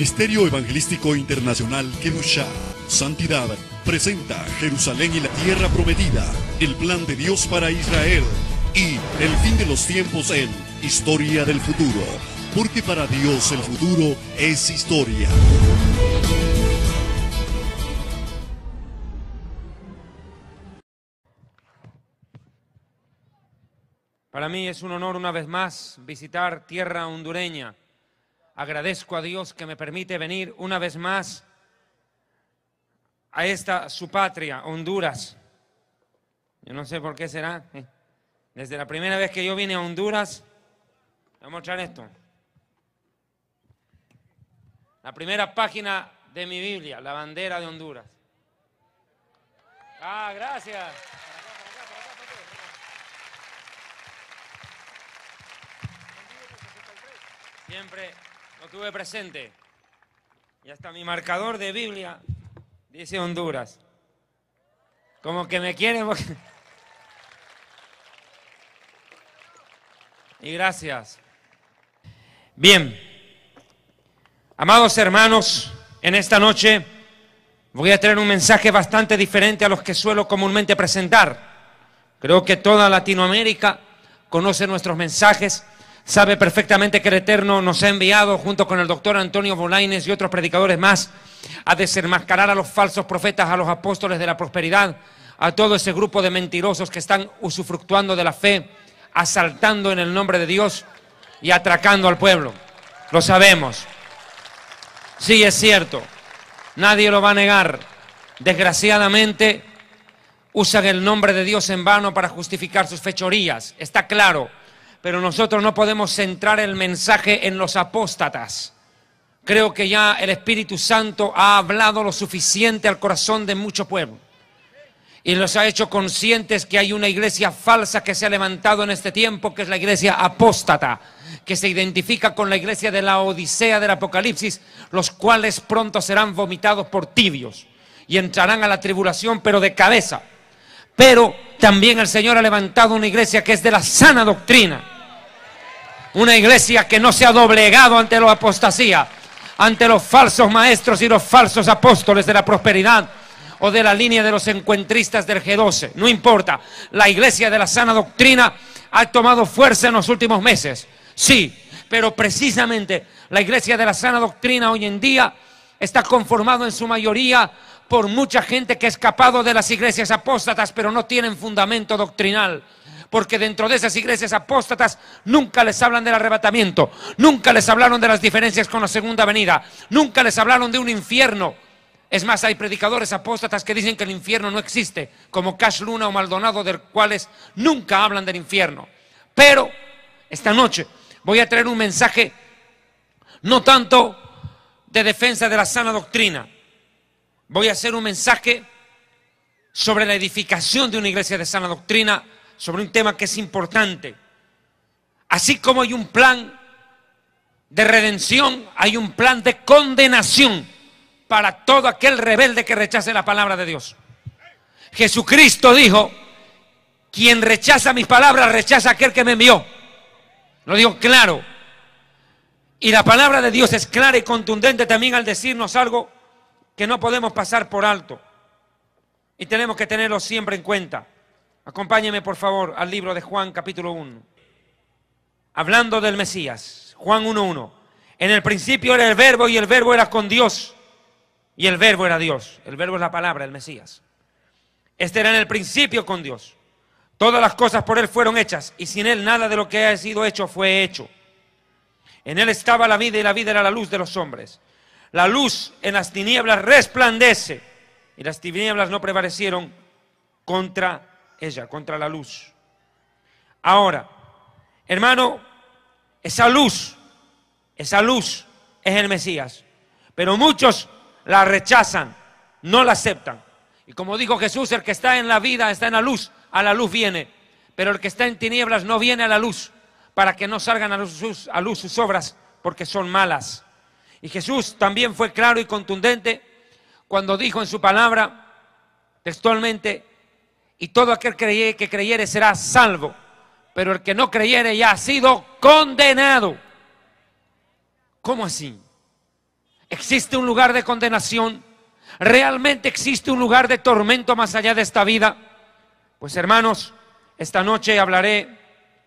Misterio Evangelístico Internacional Kedusha, Santidad, presenta Jerusalén y la Tierra Prometida, el plan de Dios para Israel y el fin de los tiempos en Historia del Futuro, porque para Dios el futuro es historia. Para mí es un honor una vez más visitar tierra hondureña. Agradezco a Dios que me permite venir una vez más a esta su patria, Honduras. Yo no sé por qué será. Eh. Desde la primera vez que yo vine a Honduras, voy a mostrar esto. La primera página de mi Biblia, la bandera de Honduras. Ah, gracias. Siempre lo tuve presente. Y hasta mi marcador de Biblia dice Honduras. Como que me quieren Y gracias. Bien. Amados hermanos, en esta noche voy a tener un mensaje bastante diferente a los que suelo comúnmente presentar. Creo que toda Latinoamérica conoce nuestros mensajes sabe perfectamente que el Eterno nos ha enviado, junto con el doctor Antonio Bolaines y otros predicadores más, a desenmascarar a los falsos profetas, a los apóstoles de la prosperidad, a todo ese grupo de mentirosos que están usufructuando de la fe, asaltando en el nombre de Dios y atracando al pueblo. Lo sabemos. Sí, es cierto. Nadie lo va a negar. Desgraciadamente, usan el nombre de Dios en vano para justificar sus fechorías. Está claro pero nosotros no podemos centrar el mensaje en los apóstatas. Creo que ya el Espíritu Santo ha hablado lo suficiente al corazón de mucho pueblo y los ha hecho conscientes que hay una iglesia falsa que se ha levantado en este tiempo, que es la iglesia apóstata, que se identifica con la iglesia de la Odisea del Apocalipsis, los cuales pronto serán vomitados por tibios y entrarán a la tribulación, pero de cabeza. Pero también el Señor ha levantado una iglesia que es de la sana doctrina, una iglesia que no se ha doblegado ante la apostasía, ante los falsos maestros y los falsos apóstoles de la prosperidad o de la línea de los encuentristas del G12. No importa, la iglesia de la sana doctrina ha tomado fuerza en los últimos meses. Sí, pero precisamente la iglesia de la sana doctrina hoy en día está conformado en su mayoría por mucha gente que ha escapado de las iglesias apóstatas, pero no tienen fundamento doctrinal porque dentro de esas iglesias apóstatas nunca les hablan del arrebatamiento, nunca les hablaron de las diferencias con la segunda venida, nunca les hablaron de un infierno. Es más, hay predicadores apóstatas que dicen que el infierno no existe, como Cash Luna o Maldonado, del cuales nunca hablan del infierno. Pero esta noche voy a traer un mensaje no tanto de defensa de la sana doctrina, voy a hacer un mensaje sobre la edificación de una iglesia de sana doctrina sobre un tema que es importante. Así como hay un plan de redención, hay un plan de condenación para todo aquel rebelde que rechace la palabra de Dios. Jesucristo dijo, quien rechaza mis palabras, rechaza aquel que me envió. Lo digo claro. Y la palabra de Dios es clara y contundente también al decirnos algo que no podemos pasar por alto. Y tenemos que tenerlo siempre en cuenta. Acompáñeme por favor al libro de Juan capítulo 1. Hablando del Mesías, Juan 1.1. En el principio era el verbo y el verbo era con Dios. Y el verbo era Dios. El verbo es la palabra, el Mesías. Este era en el principio con Dios. Todas las cosas por Él fueron hechas y sin Él nada de lo que ha sido hecho fue hecho. En Él estaba la vida y la vida era la luz de los hombres. La luz en las tinieblas resplandece y las tinieblas no prevalecieron contra ella, contra la luz. Ahora, hermano, esa luz, esa luz es el Mesías, pero muchos la rechazan, no la aceptan. Y como dijo Jesús, el que está en la vida está en la luz, a la luz viene, pero el que está en tinieblas no viene a la luz, para que no salgan a luz sus, luz sus obras, porque son malas. Y Jesús también fue claro y contundente cuando dijo en su palabra, textualmente, y todo aquel que creyere será salvo, pero el que no creyere ya ha sido condenado. ¿Cómo así? ¿Existe un lugar de condenación? ¿Realmente existe un lugar de tormento más allá de esta vida? Pues hermanos, esta noche hablaré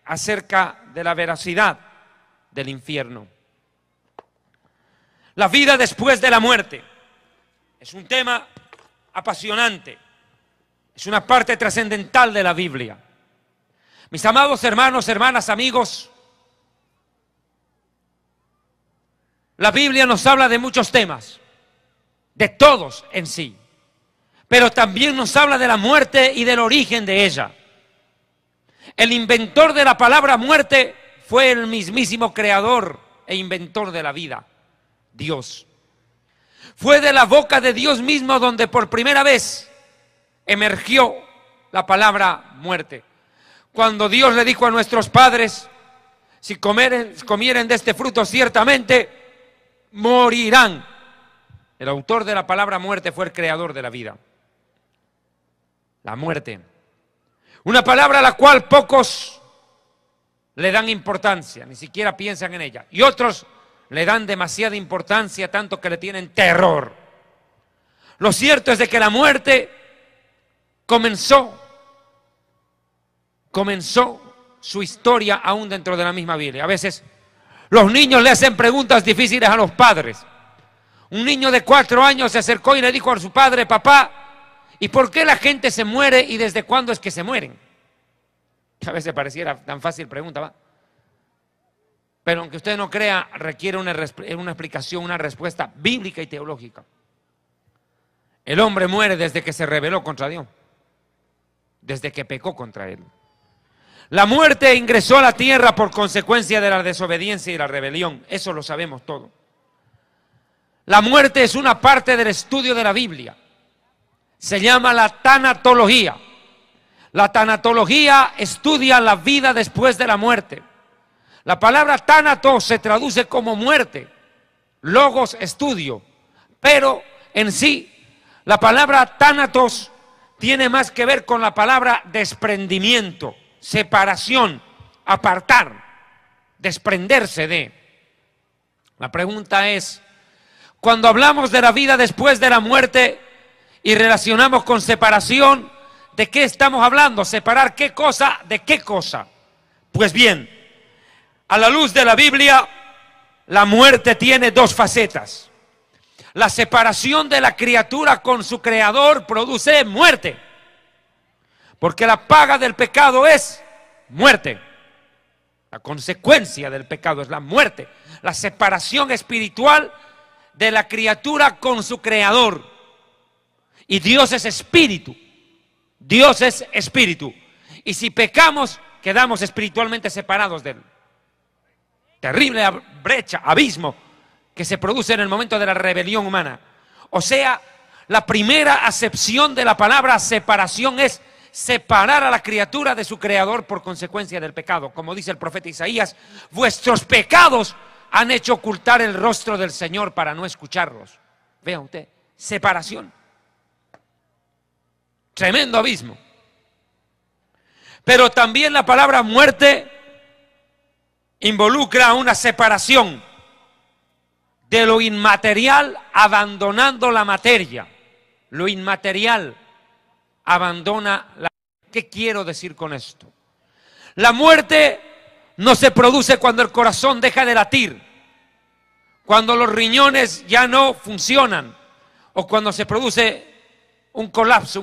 acerca de la veracidad del infierno. La vida después de la muerte es un tema apasionante es una parte trascendental de la Biblia. Mis amados hermanos, hermanas, amigos, la Biblia nos habla de muchos temas, de todos en sí, pero también nos habla de la muerte y del origen de ella. El inventor de la palabra muerte fue el mismísimo creador e inventor de la vida, Dios. Fue de la boca de Dios mismo donde por primera vez emergió la palabra muerte. Cuando Dios le dijo a nuestros padres, si comieren de este fruto ciertamente, morirán. El autor de la palabra muerte fue el creador de la vida. La muerte. Una palabra a la cual pocos le dan importancia, ni siquiera piensan en ella. Y otros le dan demasiada importancia, tanto que le tienen terror. Lo cierto es de que la muerte comenzó, comenzó su historia aún dentro de la misma Biblia. A veces los niños le hacen preguntas difíciles a los padres. Un niño de cuatro años se acercó y le dijo a su padre, papá, ¿y por qué la gente se muere y desde cuándo es que se mueren? A veces pareciera tan fácil pregunta, ¿va? Pero aunque usted no crea, requiere una, una explicación, una respuesta bíblica y teológica. El hombre muere desde que se rebeló contra Dios desde que pecó contra él. La muerte ingresó a la tierra por consecuencia de la desobediencia y la rebelión. Eso lo sabemos todo. La muerte es una parte del estudio de la Biblia. Se llama la tanatología. La tanatología estudia la vida después de la muerte. La palabra tanatos se traduce como muerte, logos estudio, pero en sí la palabra tanatos tiene más que ver con la palabra desprendimiento, separación, apartar, desprenderse de. La pregunta es, cuando hablamos de la vida después de la muerte y relacionamos con separación, ¿de qué estamos hablando? ¿Separar qué cosa de qué cosa? Pues bien, a la luz de la Biblia, la muerte tiene dos facetas. La separación de la criatura con su creador produce muerte. Porque la paga del pecado es muerte. La consecuencia del pecado es la muerte. La separación espiritual de la criatura con su creador. Y Dios es espíritu. Dios es espíritu. Y si pecamos, quedamos espiritualmente separados de Él. Terrible brecha, abismo que se produce en el momento de la rebelión humana. O sea, la primera acepción de la palabra separación es separar a la criatura de su creador por consecuencia del pecado. Como dice el profeta Isaías, vuestros pecados han hecho ocultar el rostro del Señor para no escucharlos. Vea usted, separación. Tremendo abismo. Pero también la palabra muerte involucra una separación de lo inmaterial abandonando la materia. Lo inmaterial abandona la... ¿Qué quiero decir con esto? La muerte no se produce cuando el corazón deja de latir, cuando los riñones ya no funcionan o cuando se produce un colapso,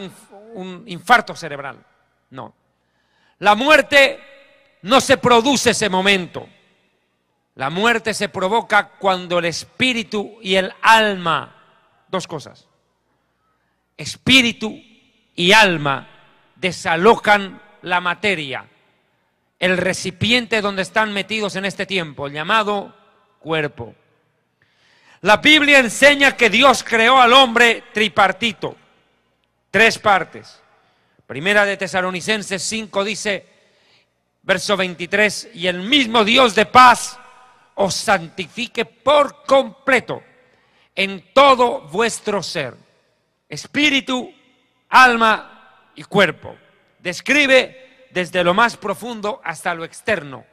un infarto cerebral. No. La muerte no se produce ese momento. La muerte se provoca cuando el espíritu y el alma, dos cosas, espíritu y alma desalojan la materia, el recipiente donde están metidos en este tiempo, llamado cuerpo. La Biblia enseña que Dios creó al hombre tripartito, tres partes. Primera de Tesalonicenses 5 dice, verso 23, y el mismo Dios de paz os santifique por completo en todo vuestro ser, espíritu, alma y cuerpo. Describe desde lo más profundo hasta lo externo.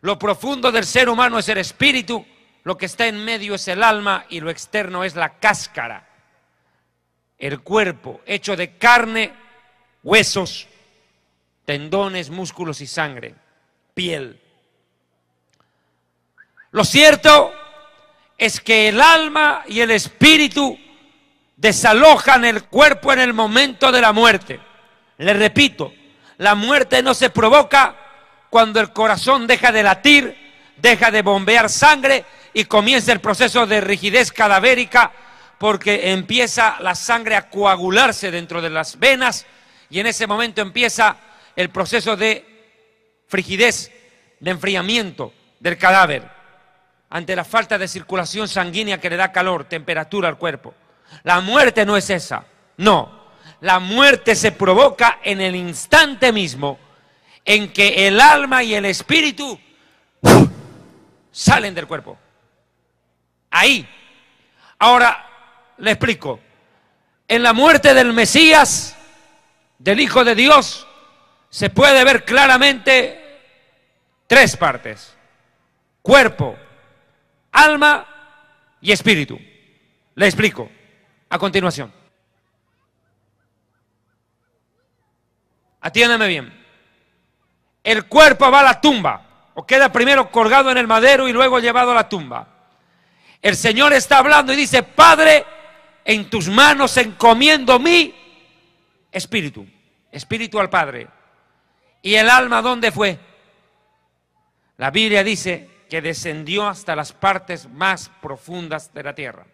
Lo profundo del ser humano es el espíritu, lo que está en medio es el alma y lo externo es la cáscara, el cuerpo hecho de carne, huesos, tendones, músculos y sangre, piel. Lo cierto es que el alma y el espíritu desalojan el cuerpo en el momento de la muerte. Le repito, la muerte no se provoca cuando el corazón deja de latir, deja de bombear sangre y comienza el proceso de rigidez cadavérica porque empieza la sangre a coagularse dentro de las venas y en ese momento empieza el proceso de frigidez, de enfriamiento del cadáver ante la falta de circulación sanguínea que le da calor, temperatura al cuerpo. La muerte no es esa, no. La muerte se provoca en el instante mismo en que el alma y el espíritu salen del cuerpo. Ahí. Ahora le explico. En la muerte del Mesías, del Hijo de Dios, se puede ver claramente tres partes. Cuerpo, alma y espíritu. Le explico a continuación. Atiéndame bien. El cuerpo va a la tumba o queda primero colgado en el madero y luego llevado a la tumba. El Señor está hablando y dice, Padre, en tus manos encomiendo mi espíritu, espíritu al Padre. ¿Y el alma dónde fue? La Biblia dice que descendió hasta las partes más profundas de la tierra.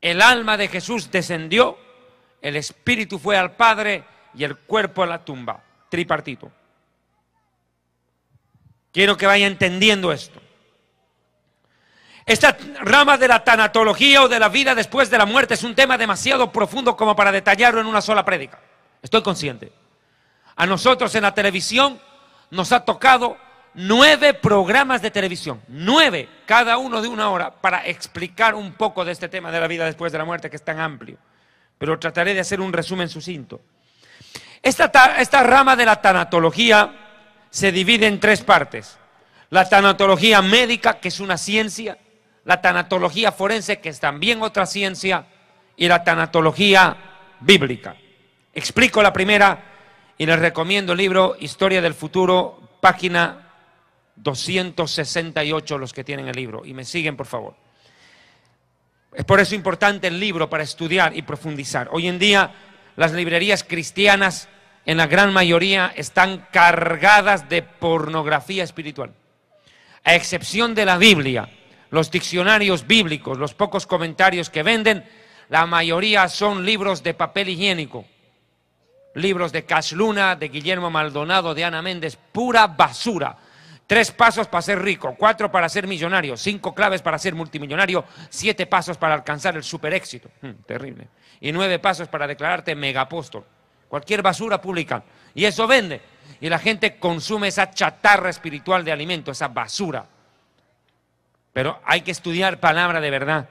El alma de Jesús descendió, el espíritu fue al Padre y el cuerpo a la tumba, tripartito. Quiero que vaya entendiendo esto. Esta rama de la tanatología o de la vida después de la muerte es un tema demasiado profundo como para detallarlo en una sola prédica. Estoy consciente. A nosotros en la televisión nos ha tocado nueve programas de televisión, nueve, cada uno de una hora, para explicar un poco de este tema de la vida después de la muerte, que es tan amplio. Pero trataré de hacer un resumen sucinto. Esta, esta rama de la tanatología se divide en tres partes. La tanatología médica, que es una ciencia, la tanatología forense, que es también otra ciencia, y la tanatología bíblica. Explico la primera y les recomiendo el libro Historia del Futuro, página 268 los que tienen el libro. Y me siguen, por favor. Es por eso importante el libro para estudiar y profundizar. Hoy en día las librerías cristianas en la gran mayoría están cargadas de pornografía espiritual. A excepción de la Biblia, los diccionarios bíblicos, los pocos comentarios que venden, la mayoría son libros de papel higiénico. Libros de Casluna de Guillermo Maldonado, de Ana Méndez, pura basura Tres pasos para ser rico, cuatro para ser millonario, cinco claves para ser multimillonario, siete pasos para alcanzar el superéxito. éxito. Hmm, terrible. Y nueve pasos para declararte megapóstol. Cualquier basura pública. Y eso vende. Y la gente consume esa chatarra espiritual de alimento, esa basura. Pero hay que estudiar palabra de verdad.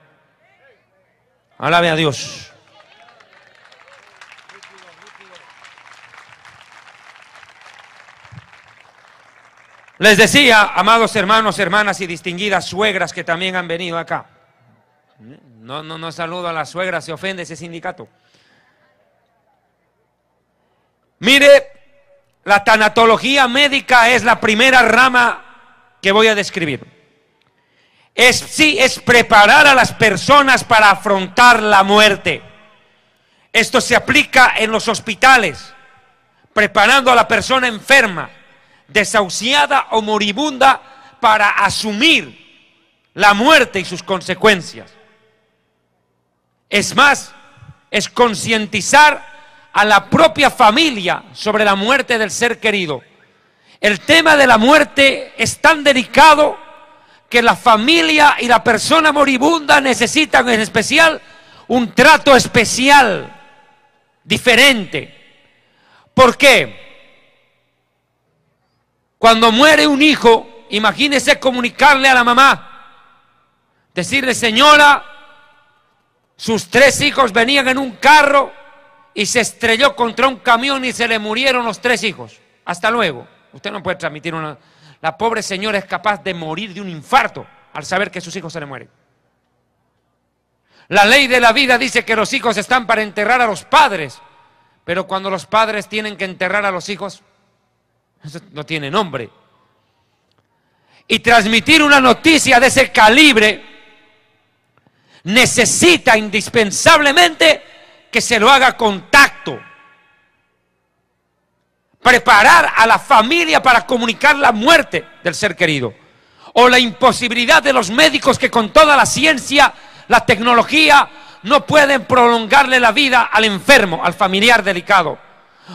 Alabe a Dios. Les decía, amados hermanos, hermanas y distinguidas suegras que también han venido acá. No, no, no saludo a las suegras, se ofende ese sindicato. Mire, la tanatología médica es la primera rama que voy a describir. Es, sí, es preparar a las personas para afrontar la muerte. Esto se aplica en los hospitales, preparando a la persona enferma desahuciada o moribunda para asumir la muerte y sus consecuencias. Es más, es concientizar a la propia familia sobre la muerte del ser querido. El tema de la muerte es tan delicado que la familia y la persona moribunda necesitan en especial un trato especial, diferente. ¿Por qué? Cuando muere un hijo, imagínese comunicarle a la mamá, decirle, señora, sus tres hijos venían en un carro y se estrelló contra un camión y se le murieron los tres hijos. Hasta luego. Usted no puede transmitir una... La pobre señora es capaz de morir de un infarto al saber que sus hijos se le mueren. La ley de la vida dice que los hijos están para enterrar a los padres, pero cuando los padres tienen que enterrar a los hijos, eso no tiene nombre. Y transmitir una noticia de ese calibre necesita indispensablemente que se lo haga contacto. Preparar a la familia para comunicar la muerte del ser querido o la imposibilidad de los médicos que con toda la ciencia, la tecnología, no pueden prolongarle la vida al enfermo, al familiar delicado.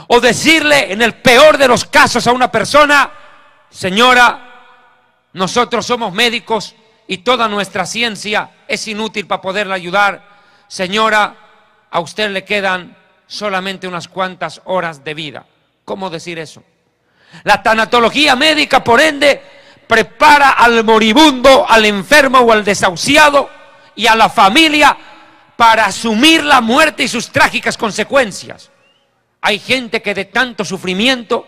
O decirle en el peor de los casos a una persona, señora, nosotros somos médicos y toda nuestra ciencia es inútil para poderla ayudar. Señora, a usted le quedan solamente unas cuantas horas de vida. ¿Cómo decir eso? La tanatología médica, por ende, prepara al moribundo, al enfermo o al desahuciado y a la familia para asumir la muerte y sus trágicas consecuencias. Hay gente que de tanto sufrimiento,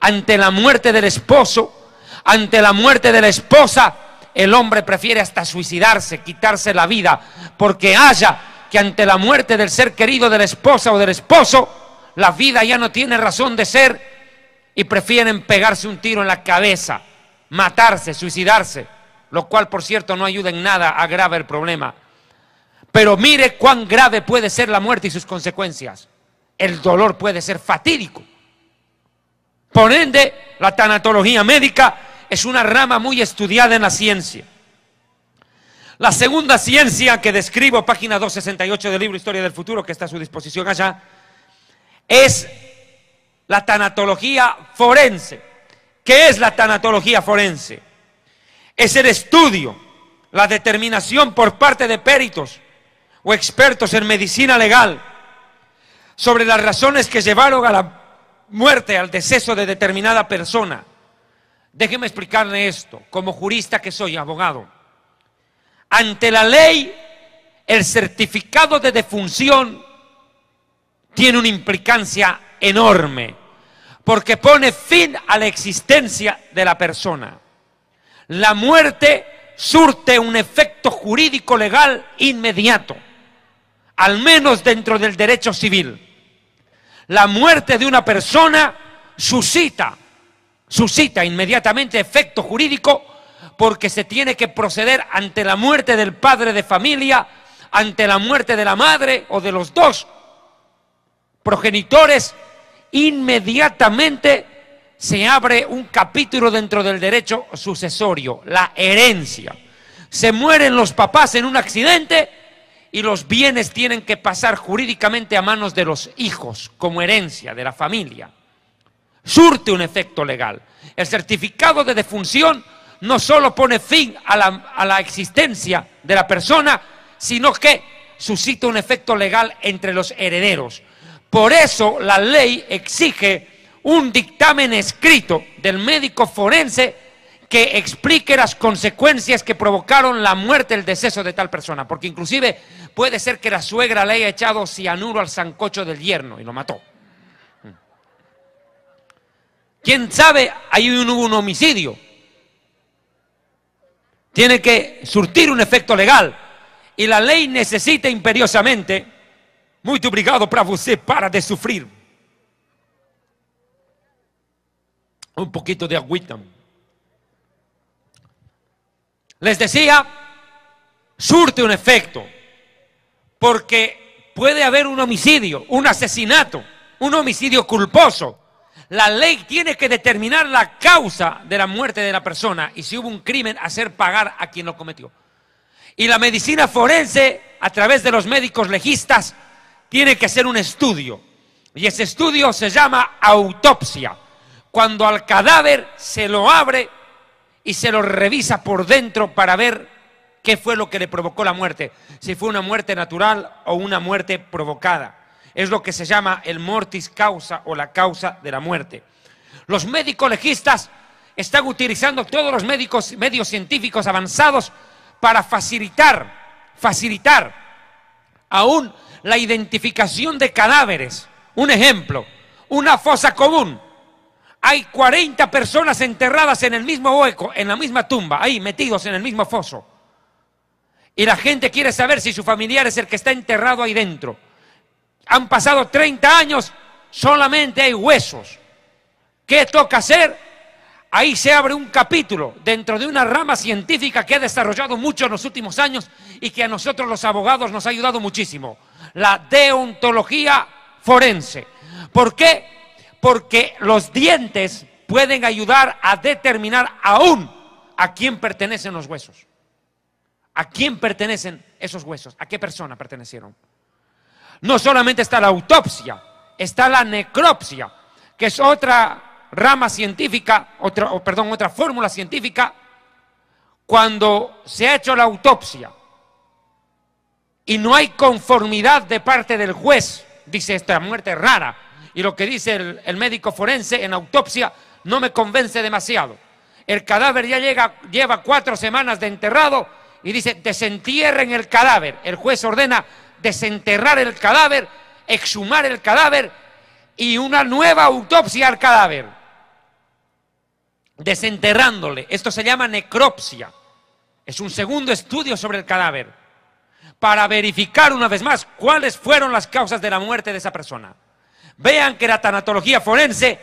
ante la muerte del esposo, ante la muerte de la esposa, el hombre prefiere hasta suicidarse, quitarse la vida, porque haya que ante la muerte del ser querido de la esposa o del esposo, la vida ya no tiene razón de ser y prefieren pegarse un tiro en la cabeza, matarse, suicidarse, lo cual por cierto no ayuda en nada, agrava el problema. Pero mire cuán grave puede ser la muerte y sus consecuencias el dolor puede ser fatídico. Por ende, la tanatología médica es una rama muy estudiada en la ciencia. La segunda ciencia que describo, página 268 del libro Historia del Futuro, que está a su disposición allá, es la tanatología forense. ¿Qué es la tanatología forense? Es el estudio, la determinación por parte de peritos o expertos en medicina legal sobre las razones que llevaron a la muerte, al deceso de determinada persona. Déjeme explicarle esto, como jurista que soy, abogado. Ante la ley, el certificado de defunción tiene una implicancia enorme, porque pone fin a la existencia de la persona. La muerte surte un efecto jurídico legal inmediato, al menos dentro del derecho civil la muerte de una persona suscita, suscita inmediatamente efecto jurídico porque se tiene que proceder ante la muerte del padre de familia, ante la muerte de la madre o de los dos progenitores, inmediatamente se abre un capítulo dentro del derecho sucesorio, la herencia. Se mueren los papás en un accidente, y los bienes tienen que pasar jurídicamente a manos de los hijos como herencia de la familia. Surte un efecto legal. El certificado de defunción no solo pone fin a la, a la existencia de la persona, sino que suscita un efecto legal entre los herederos. Por eso la ley exige un dictamen escrito del médico forense que explique las consecuencias que provocaron la muerte, el deceso de tal persona, porque inclusive puede ser que la suegra le haya echado cianuro al sancocho del yerno y lo mató. ¿Quién sabe? Ahí hubo un homicidio. Tiene que surtir un efecto legal y la ley necesita imperiosamente, muy obrigado para usted, para de sufrir. Un poquito de agüita. Les decía, surte un efecto, porque puede haber un homicidio, un asesinato, un homicidio culposo. La ley tiene que determinar la causa de la muerte de la persona y si hubo un crimen, hacer pagar a quien lo cometió. Y la medicina forense, a través de los médicos legistas, tiene que hacer un estudio. Y ese estudio se llama autopsia. Cuando al cadáver se lo abre y se lo revisa por dentro para ver qué fue lo que le provocó la muerte, si fue una muerte natural o una muerte provocada. Es lo que se llama el mortis causa o la causa de la muerte. Los médicos legistas están utilizando todos los médicos, medios científicos avanzados para facilitar, facilitar aún la identificación de cadáveres. Un ejemplo, una fosa común hay 40 personas enterradas en el mismo hueco, en la misma tumba, ahí metidos en el mismo foso. Y la gente quiere saber si su familiar es el que está enterrado ahí dentro. Han pasado 30 años, solamente hay huesos. ¿Qué toca hacer? Ahí se abre un capítulo dentro de una rama científica que ha desarrollado mucho en los últimos años y que a nosotros los abogados nos ha ayudado muchísimo, la deontología forense. ¿Por qué? porque los dientes pueden ayudar a determinar aún a quién pertenecen los huesos. ¿A quién pertenecen esos huesos? ¿A qué persona pertenecieron? No solamente está la autopsia, está la necropsia, que es otra rama científica, otra, o perdón, otra fórmula científica, cuando se ha hecho la autopsia y no hay conformidad de parte del juez, dice esta muerte rara, y lo que dice el, médico forense en autopsia no me convence demasiado. El cadáver ya llega, lleva cuatro semanas de enterrado y dice, desentierren el cadáver. El juez ordena desenterrar el cadáver, exhumar el cadáver y una nueva autopsia al cadáver. Desenterrándole. Esto se llama necropsia. Es un segundo estudio sobre el cadáver para verificar una vez más cuáles fueron las causas de la muerte de esa persona. Vean que la tanatología forense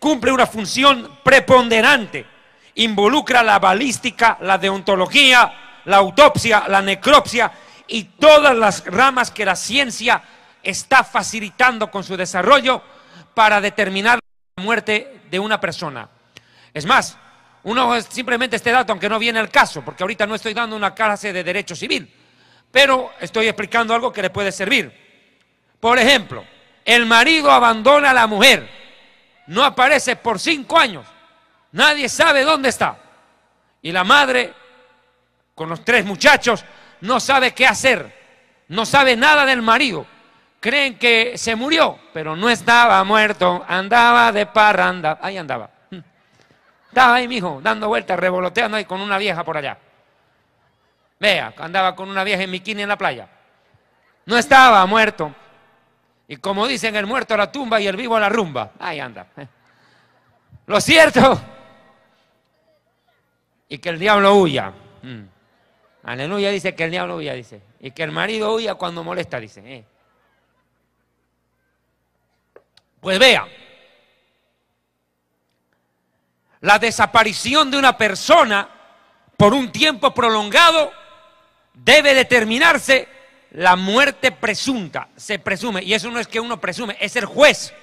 cumple una función preponderante. Involucra la balística, la deontología, la autopsia, la necropsia y todas las ramas que la ciencia está facilitando con su desarrollo para determinar la muerte de una persona. Es más, uno simplemente este dato, aunque no viene al caso, porque ahorita no estoy dando una clase de derecho civil, pero estoy explicando algo que le puede servir. Por ejemplo, el marido abandona a la mujer, no aparece por cinco años, nadie sabe dónde está. Y la madre, con los tres muchachos, no sabe qué hacer, no sabe nada del marido. Creen que se murió, pero no estaba muerto, andaba de parranda, ahí andaba. Estaba ahí, mijo, dando vueltas, revoloteando ahí con una vieja por allá. Vea, andaba con una vieja en bikini en la playa. No estaba muerto, y como dicen, el muerto a la tumba y el vivo a la rumba. Ahí anda. Eh. Lo cierto. Y que el diablo huya. Mm. Aleluya dice que el diablo huya, dice. Y que el marido huya cuando molesta, dice. Eh. Pues vea. La desaparición de una persona por un tiempo prolongado debe determinarse la muerte presunta se presume, y eso no es que uno presume, es el juez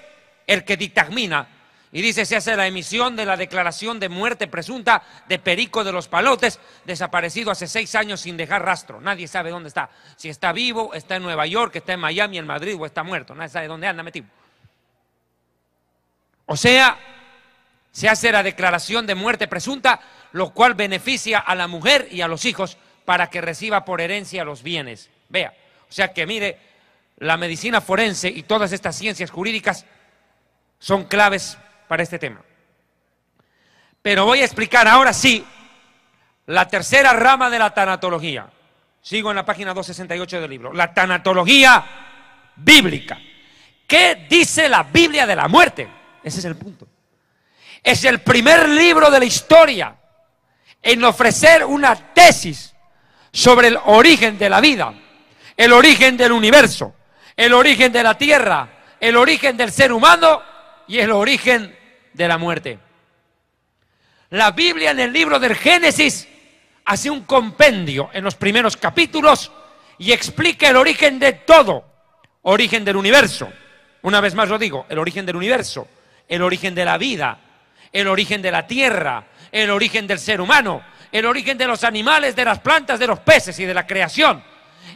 el que dictamina. Y dice, se hace la emisión de la declaración de muerte presunta de Perico de los Palotes, desaparecido hace seis años sin dejar rastro. Nadie sabe dónde está. Si está vivo, está en Nueva York, está en Miami, en Madrid o está muerto. Nadie sabe dónde anda metido. O sea, se hace la declaración de muerte presunta, lo cual beneficia a la mujer y a los hijos para que reciba por herencia los bienes. Vea, o sea que mire, la medicina forense y todas estas ciencias jurídicas son claves para este tema. Pero voy a explicar ahora sí la tercera rama de la tanatología. Sigo en la página 268 del libro. La tanatología bíblica. ¿Qué dice la Biblia de la muerte? Ese es el punto. Es el primer libro de la historia en ofrecer una tesis sobre el origen de la vida el origen del universo, el origen de la tierra, el origen del ser humano y el origen de la muerte. La Biblia en el libro del Génesis hace un compendio en los primeros capítulos y explica el origen de todo, origen del universo. Una vez más lo digo, el origen del universo, el origen de la vida, el origen de la tierra, el origen del ser humano, el origen de los animales, de las plantas, de los peces y de la creación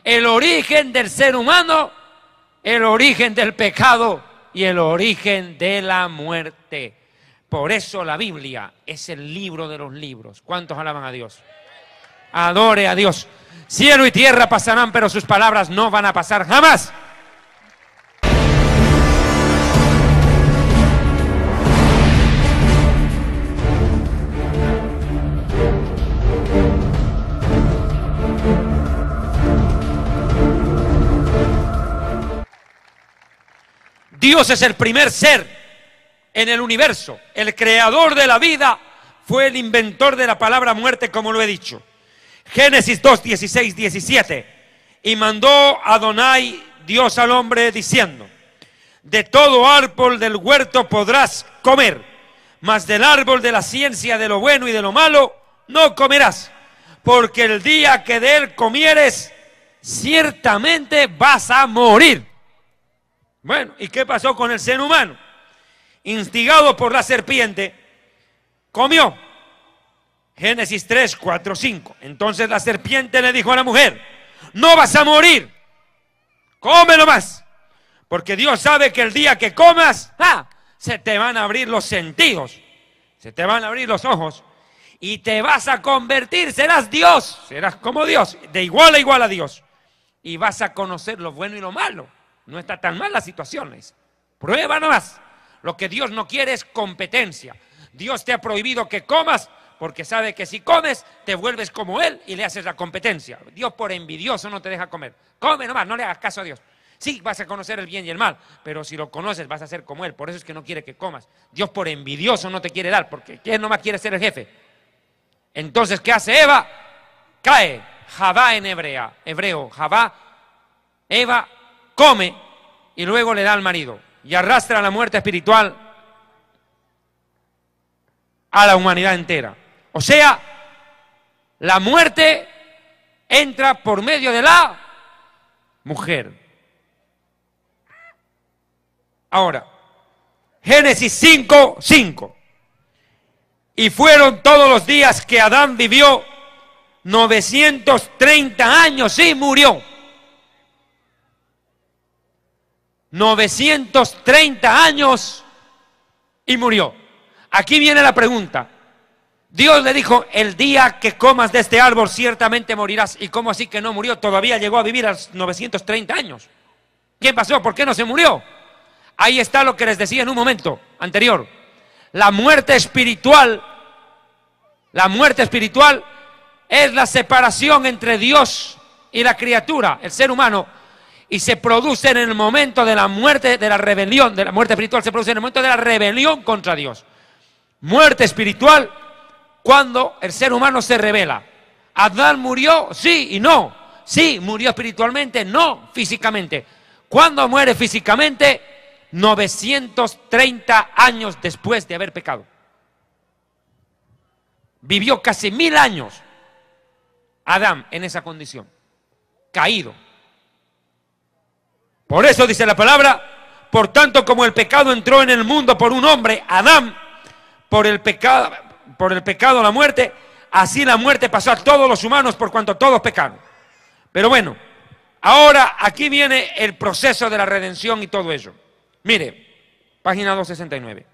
el origen del ser humano, el origen del pecado y el origen de la muerte. Por eso la Biblia es el libro de los libros. ¿Cuántos alaban a Dios? Adore a Dios. Cielo y tierra pasarán, pero sus palabras no van a pasar jamás. Dios es el primer ser en el universo, el creador de la vida, fue el inventor de la palabra muerte, como lo he dicho. Génesis 2, 16, 17. Y mandó Adonai Dios al hombre diciendo, de todo árbol del huerto podrás comer, mas del árbol de la ciencia de lo bueno y de lo malo no comerás, porque el día que de él comieres, ciertamente vas a morir. Bueno, ¿y qué pasó con el ser humano? Instigado por la serpiente, comió. Génesis 3, 4, 5. Entonces la serpiente le dijo a la mujer, no vas a morir, cómelo más, porque Dios sabe que el día que comas, se te van a abrir los sentidos, se te van a abrir los ojos y te vas a convertir, serás Dios, serás como Dios, de igual a igual a Dios, y vas a conocer lo bueno y lo malo no está tan mal las situaciones. Prueba más. Lo que Dios no quiere es competencia. Dios te ha prohibido que comas porque sabe que si comes te vuelves como Él y le haces la competencia. Dios por envidioso no te deja comer. Come nomás, no le hagas caso a Dios. Sí, vas a conocer el bien y el mal, pero si lo conoces vas a ser como Él. Por eso es que no quiere que comas. Dios por envidioso no te quiere dar, porque Él nomás quiere ser el jefe. Entonces, ¿qué hace Eva? Cae. Javá en hebrea, hebreo. Jabá, Eva come y luego le da al marido y arrastra la muerte espiritual a la humanidad entera. O sea, la muerte entra por medio de la mujer. Ahora, Génesis 5, Y fueron todos los días que Adán vivió 930 años y murió. 930 años y murió. Aquí viene la pregunta. Dios le dijo, el día que comas de este árbol ciertamente morirás. ¿Y cómo así que no murió? Todavía llegó a vivir a los 930 años. ¿Qué pasó? ¿Por qué no se murió? Ahí está lo que les decía en un momento anterior. La muerte espiritual, la muerte espiritual es la separación entre Dios y la criatura, el ser humano y se produce en el momento de la muerte, de la rebelión, de la muerte espiritual, se produce en el momento de la rebelión contra Dios. Muerte espiritual cuando el ser humano se revela. Adán murió, sí y no. Sí, murió espiritualmente, no físicamente. Cuando muere físicamente? 930 años después de haber pecado. Vivió casi mil años Adán en esa condición, caído. Por eso dice la palabra, por tanto como el pecado entró en el mundo por un hombre, Adán, por el pecado, por el pecado la muerte, así la muerte pasó a todos los humanos por cuanto todos pecaron. Pero bueno, ahora aquí viene el proceso de la redención y todo ello. Mire, página 269.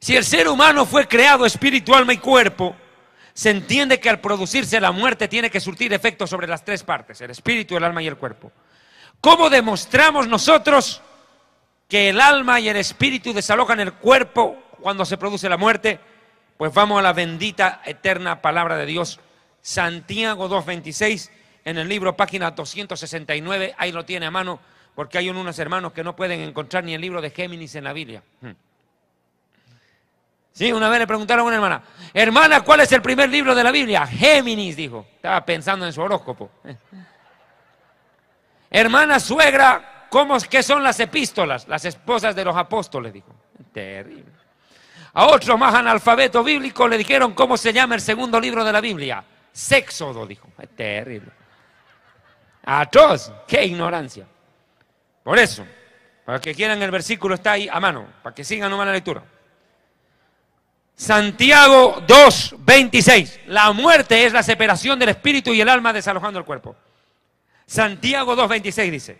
Si el ser humano fue creado espíritu, alma y cuerpo, se entiende que al producirse la muerte tiene que surtir efecto sobre las tres partes, el espíritu, el alma y el cuerpo. ¿Cómo demostramos nosotros que el alma y el espíritu desalojan el cuerpo cuando se produce la muerte? Pues vamos a la bendita eterna palabra de Dios. Santiago 2.26, en el libro página 269, ahí lo tiene a mano, porque hay unos hermanos que no pueden encontrar ni el libro de Géminis en la Biblia. Hmm. Sí, una vez le preguntaron a una hermana, hermana, ¿cuál es el primer libro de la Biblia? Géminis, dijo. Estaba pensando en su horóscopo hermana suegra, ¿cómo que son las epístolas? Las esposas de los apóstoles, dijo. Terrible. A otro más analfabeto bíblico le dijeron cómo se llama el segundo libro de la Biblia. Sexodo, dijo. Es terrible. Atroz. Qué ignorancia. Por eso, para que quieran el versículo está ahí a mano, para que sigan una lectura. Santiago 2, 26. La muerte es la separación del espíritu y el alma desalojando el cuerpo. Santiago 2.26 dice,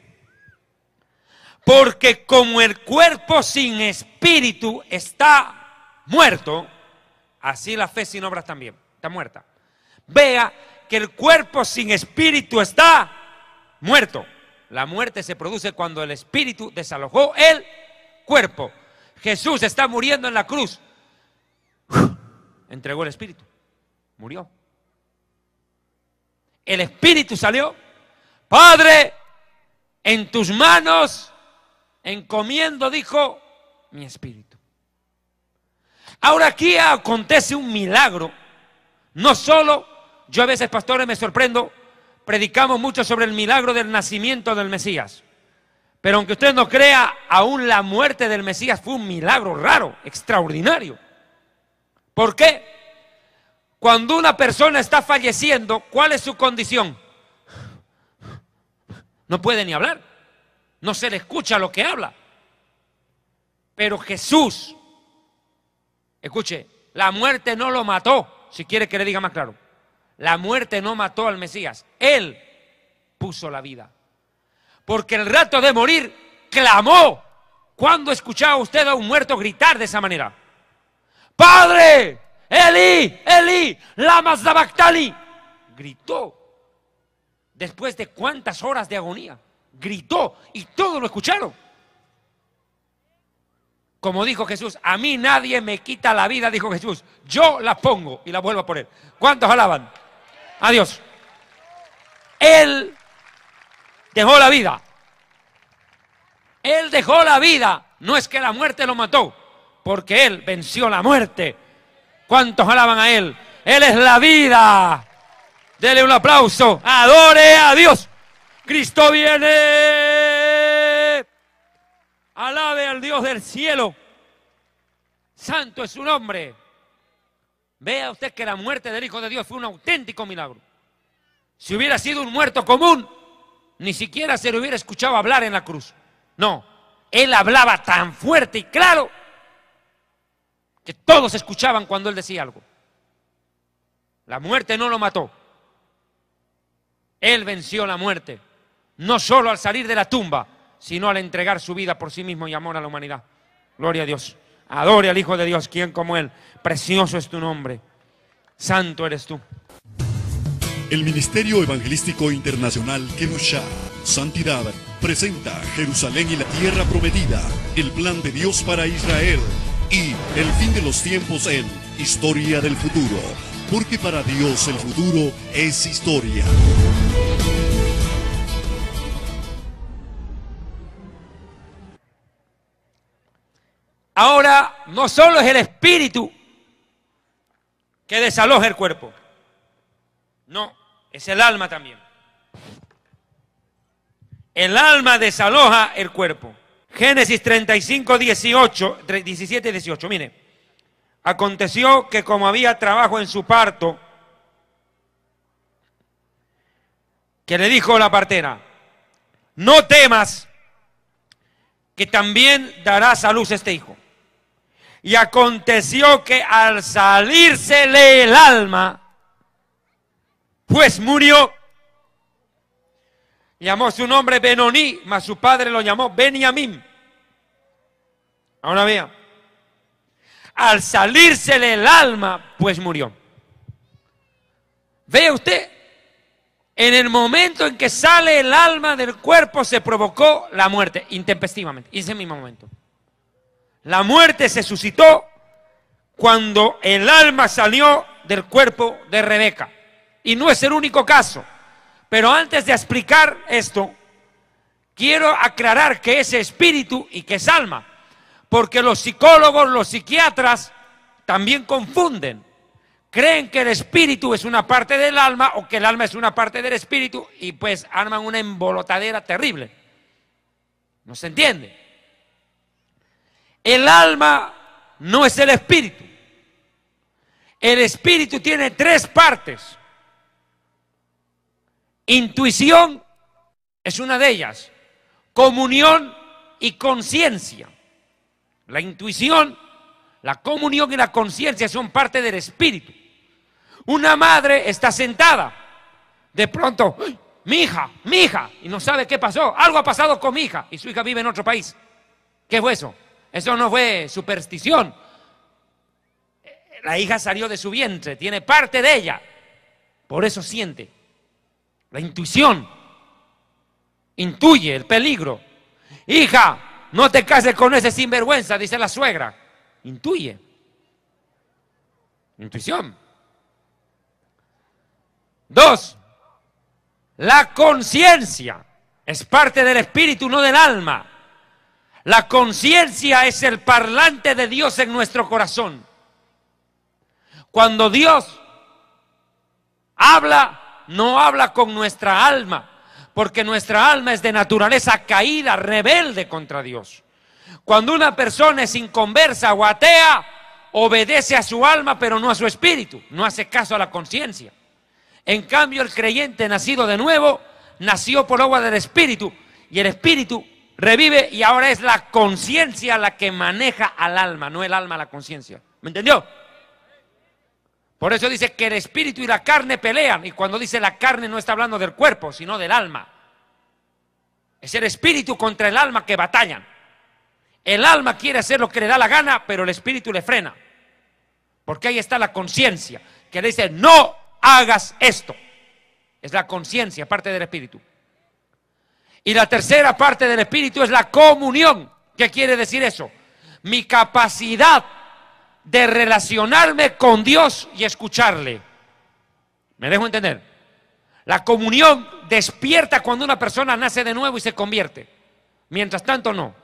porque como el cuerpo sin espíritu está muerto, así la fe sin obras también, está muerta. Vea que el cuerpo sin espíritu está muerto. La muerte se produce cuando el espíritu desalojó el cuerpo. Jesús está muriendo en la cruz. Entregó el espíritu. Murió. El espíritu salió Padre, en tus manos encomiendo, dijo, mi espíritu. Ahora aquí acontece un milagro. No solo, yo a veces, pastores, me sorprendo, predicamos mucho sobre el milagro del nacimiento del Mesías. Pero aunque usted no crea, aún la muerte del Mesías fue un milagro raro, extraordinario. ¿Por qué? Cuando una persona está falleciendo, ¿cuál es su condición? No puede ni hablar. No se le escucha lo que habla. Pero Jesús, escuche, la muerte no lo mató, si quiere que le diga más claro. La muerte no mató al Mesías, Él puso la vida. Porque el rato de morir clamó. ¿Cuándo escuchaba usted a un muerto gritar de esa manera? Padre, Eli, Eli, lama Dabactali, Gritó después de cuántas horas de agonía, gritó y todos lo escucharon. Como dijo Jesús, a mí nadie me quita la vida, dijo Jesús, yo la pongo y la vuelvo a poner. ¿Cuántos alaban? Adiós. Él dejó la vida. Él dejó la vida. No es que la muerte lo mató, porque Él venció la muerte. ¿Cuántos alaban a Él? Él es la vida. Dele un aplauso. Adore a Dios. Cristo viene. Alabe al Dios del cielo. Santo es su nombre. Vea usted que la muerte del Hijo de Dios fue un auténtico milagro. Si hubiera sido un muerto común, ni siquiera se le hubiera escuchado hablar en la cruz. No, él hablaba tan fuerte y claro que todos escuchaban cuando él decía algo. La muerte no lo mató. Él venció la muerte, no solo al salir de la tumba, sino al entregar su vida por sí mismo y amor a la humanidad. Gloria a Dios. Adore al Hijo de Dios, quien como Él. Precioso es tu nombre. Santo eres tú. El Ministerio Evangelístico Internacional Kenusha Santidad, presenta Jerusalén y la Tierra Prometida, el plan de Dios para Israel y el fin de los tiempos en Historia del Futuro, porque para Dios el futuro es historia. Ahora no solo es el espíritu que desaloja el cuerpo, no, es el alma también. El alma desaloja el cuerpo. Génesis 35, 17 y 18. Mire, aconteció que como había trabajo en su parto, que le dijo la partera, no temas que también darás a luz este hijo. Y aconteció que al salírsele el alma, pues murió. Llamó su nombre Benoní, mas su padre lo llamó Beniamín. Ahora vea. al salírsele el alma, pues murió. Vea usted, en el momento en que sale el alma del cuerpo se provocó la muerte, intempestivamente, en ese mismo momento. La muerte se suscitó cuando el alma salió del cuerpo de Rebeca. Y no es el único caso. Pero antes de explicar esto, quiero aclarar que es espíritu y que es alma. Porque los psicólogos, los psiquiatras también confunden. Creen que el espíritu es una parte del alma o que el alma es una parte del espíritu y pues arman una embolotadera terrible. ¿No se entiende? El alma no es el espíritu. El espíritu tiene tres partes. Intuición es una de ellas. Comunión y conciencia. La intuición, la comunión y la conciencia son parte del espíritu. Una madre está sentada. De pronto, mi hija, mi hija, y no sabe qué pasó. Algo ha pasado con mi hija y su hija vive en otro país. ¿Qué fue eso? Eso no fue superstición. La hija salió de su vientre, tiene parte de ella. Por eso siente. La intuición intuye el peligro. Hija, no te cases con ese sinvergüenza, dice la suegra. Intuye. Intuición. Dos, la conciencia es parte del espíritu, no del alma. La conciencia es el parlante de Dios en nuestro corazón. Cuando Dios habla, no habla con nuestra alma, porque nuestra alma es de naturaleza caída, rebelde contra Dios. Cuando una persona es inconversa o atea, obedece a su alma, pero no a su espíritu, no hace caso a la conciencia. En cambio, el creyente nacido de nuevo, nació por agua del espíritu, y el espíritu revive y ahora es la conciencia la que maneja al alma, no el alma la conciencia. ¿Me entendió? Por eso dice que el espíritu y la carne pelean. Y cuando dice la carne no está hablando del cuerpo, sino del alma. Es el espíritu contra el alma que batallan. El alma quiere hacer lo que le da la gana, pero el espíritu le frena. Porque ahí está la conciencia, que le dice, no hagas esto. Es la conciencia, parte del espíritu. Y la tercera parte del Espíritu es la comunión. ¿Qué quiere decir eso? Mi capacidad de relacionarme con Dios y escucharle. ¿Me dejo entender? La comunión despierta cuando una persona nace de nuevo y se convierte. Mientras tanto, no.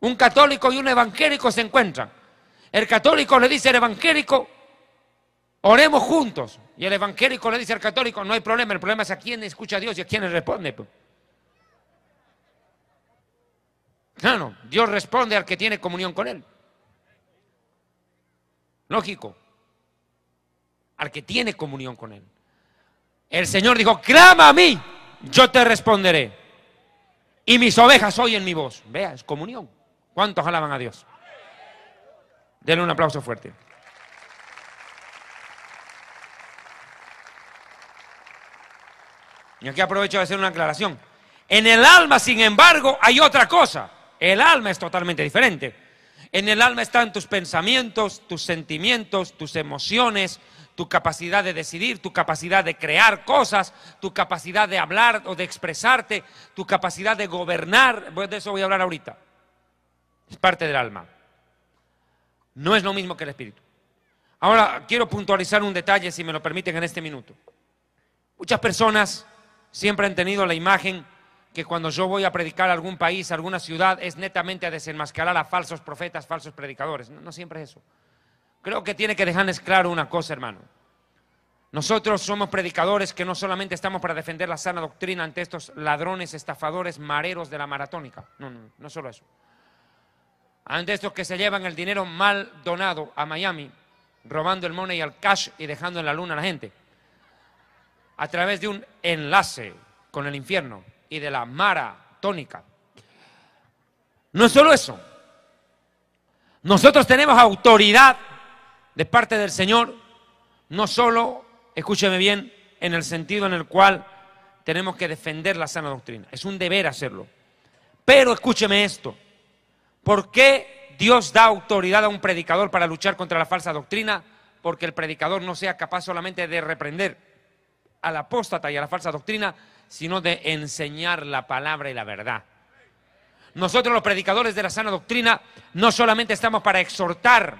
Un católico y un evangélico se encuentran. El católico le dice al evangélico, oremos juntos. Y el evangélico le dice al católico, no hay problema, el problema es a quién escucha a Dios y a quién le responde. Pues". No, no, Dios responde al que tiene comunión con Él. Lógico, al que tiene comunión con Él. El Señor dijo, clama a mí, yo te responderé. Y mis ovejas oyen mi voz. Vea, es comunión. ¿Cuántos alaban a Dios? Denle un aplauso fuerte. Y aquí aprovecho de hacer una aclaración. En el alma, sin embargo, hay otra cosa. El alma es totalmente diferente. En el alma están tus pensamientos, tus sentimientos, tus emociones, tu capacidad de decidir, tu capacidad de crear cosas, tu capacidad de hablar o de expresarte, tu capacidad de gobernar. De eso voy a hablar ahorita. Es parte del alma. No es lo mismo que el espíritu. Ahora quiero puntualizar un detalle, si me lo permiten, en este minuto. Muchas personas siempre han tenido la imagen que cuando yo voy a predicar a algún país, a alguna ciudad, es netamente a desenmascarar a falsos profetas, falsos predicadores. No, siempre es eso. Creo que tiene que dejarles claro una cosa, hermano. Nosotros somos predicadores que no solamente estamos para defender la sana doctrina ante estos ladrones, estafadores, mareros de la maratónica. No, no, no solo eso. Ante estos que se llevan el dinero mal donado a Miami, robando el money y al cash y dejando en la luna a la gente. A través de un enlace con el infierno y de la maratónica, No es solo eso. Nosotros tenemos autoridad de parte del Señor, no solo, escúcheme bien, en el sentido en el cual tenemos que defender la sana doctrina. Es un deber hacerlo. Pero escúcheme esto. ¿Por qué Dios da autoridad a un predicador para luchar contra la falsa doctrina? Porque el predicador no sea capaz solamente de reprender a la apóstata y a la falsa doctrina, sino de enseñar la palabra y la verdad. Nosotros los predicadores de la sana doctrina no solamente estamos para exhortar,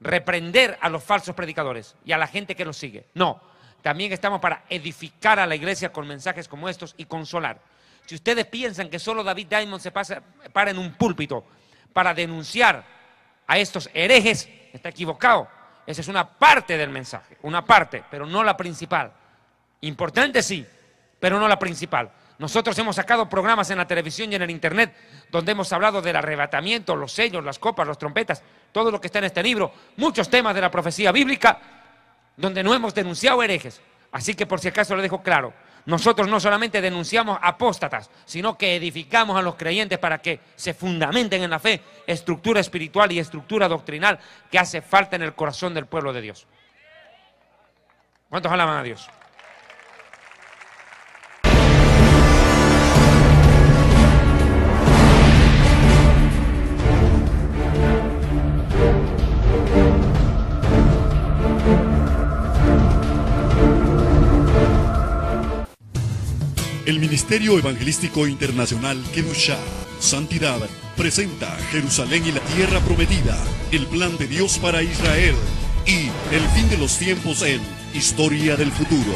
reprender a los falsos predicadores y a la gente que los sigue, no, también estamos para edificar a la iglesia con mensajes como estos y consolar. Si ustedes piensan que solo David Diamond se pasa, para en un púlpito para denunciar a estos herejes, está equivocado. Esa es una parte del mensaje, una parte, pero no la principal. Importante sí, pero no la principal. Nosotros hemos sacado programas en la televisión y en el internet donde hemos hablado del arrebatamiento, los sellos, las copas, las trompetas, todo lo que está en este libro, muchos temas de la profecía bíblica donde no hemos denunciado herejes. Así que por si acaso lo dejo claro, nosotros no solamente denunciamos apóstatas, sino que edificamos a los creyentes para que se fundamenten en la fe, estructura espiritual y estructura doctrinal que hace falta en el corazón del pueblo de Dios. ¿Cuántos alaban a Dios? El Ministerio Evangelístico Internacional Kedusha, Santidad, presenta Jerusalén y la Tierra Prometida, el plan de Dios para Israel y el fin de los tiempos en Historia del Futuro,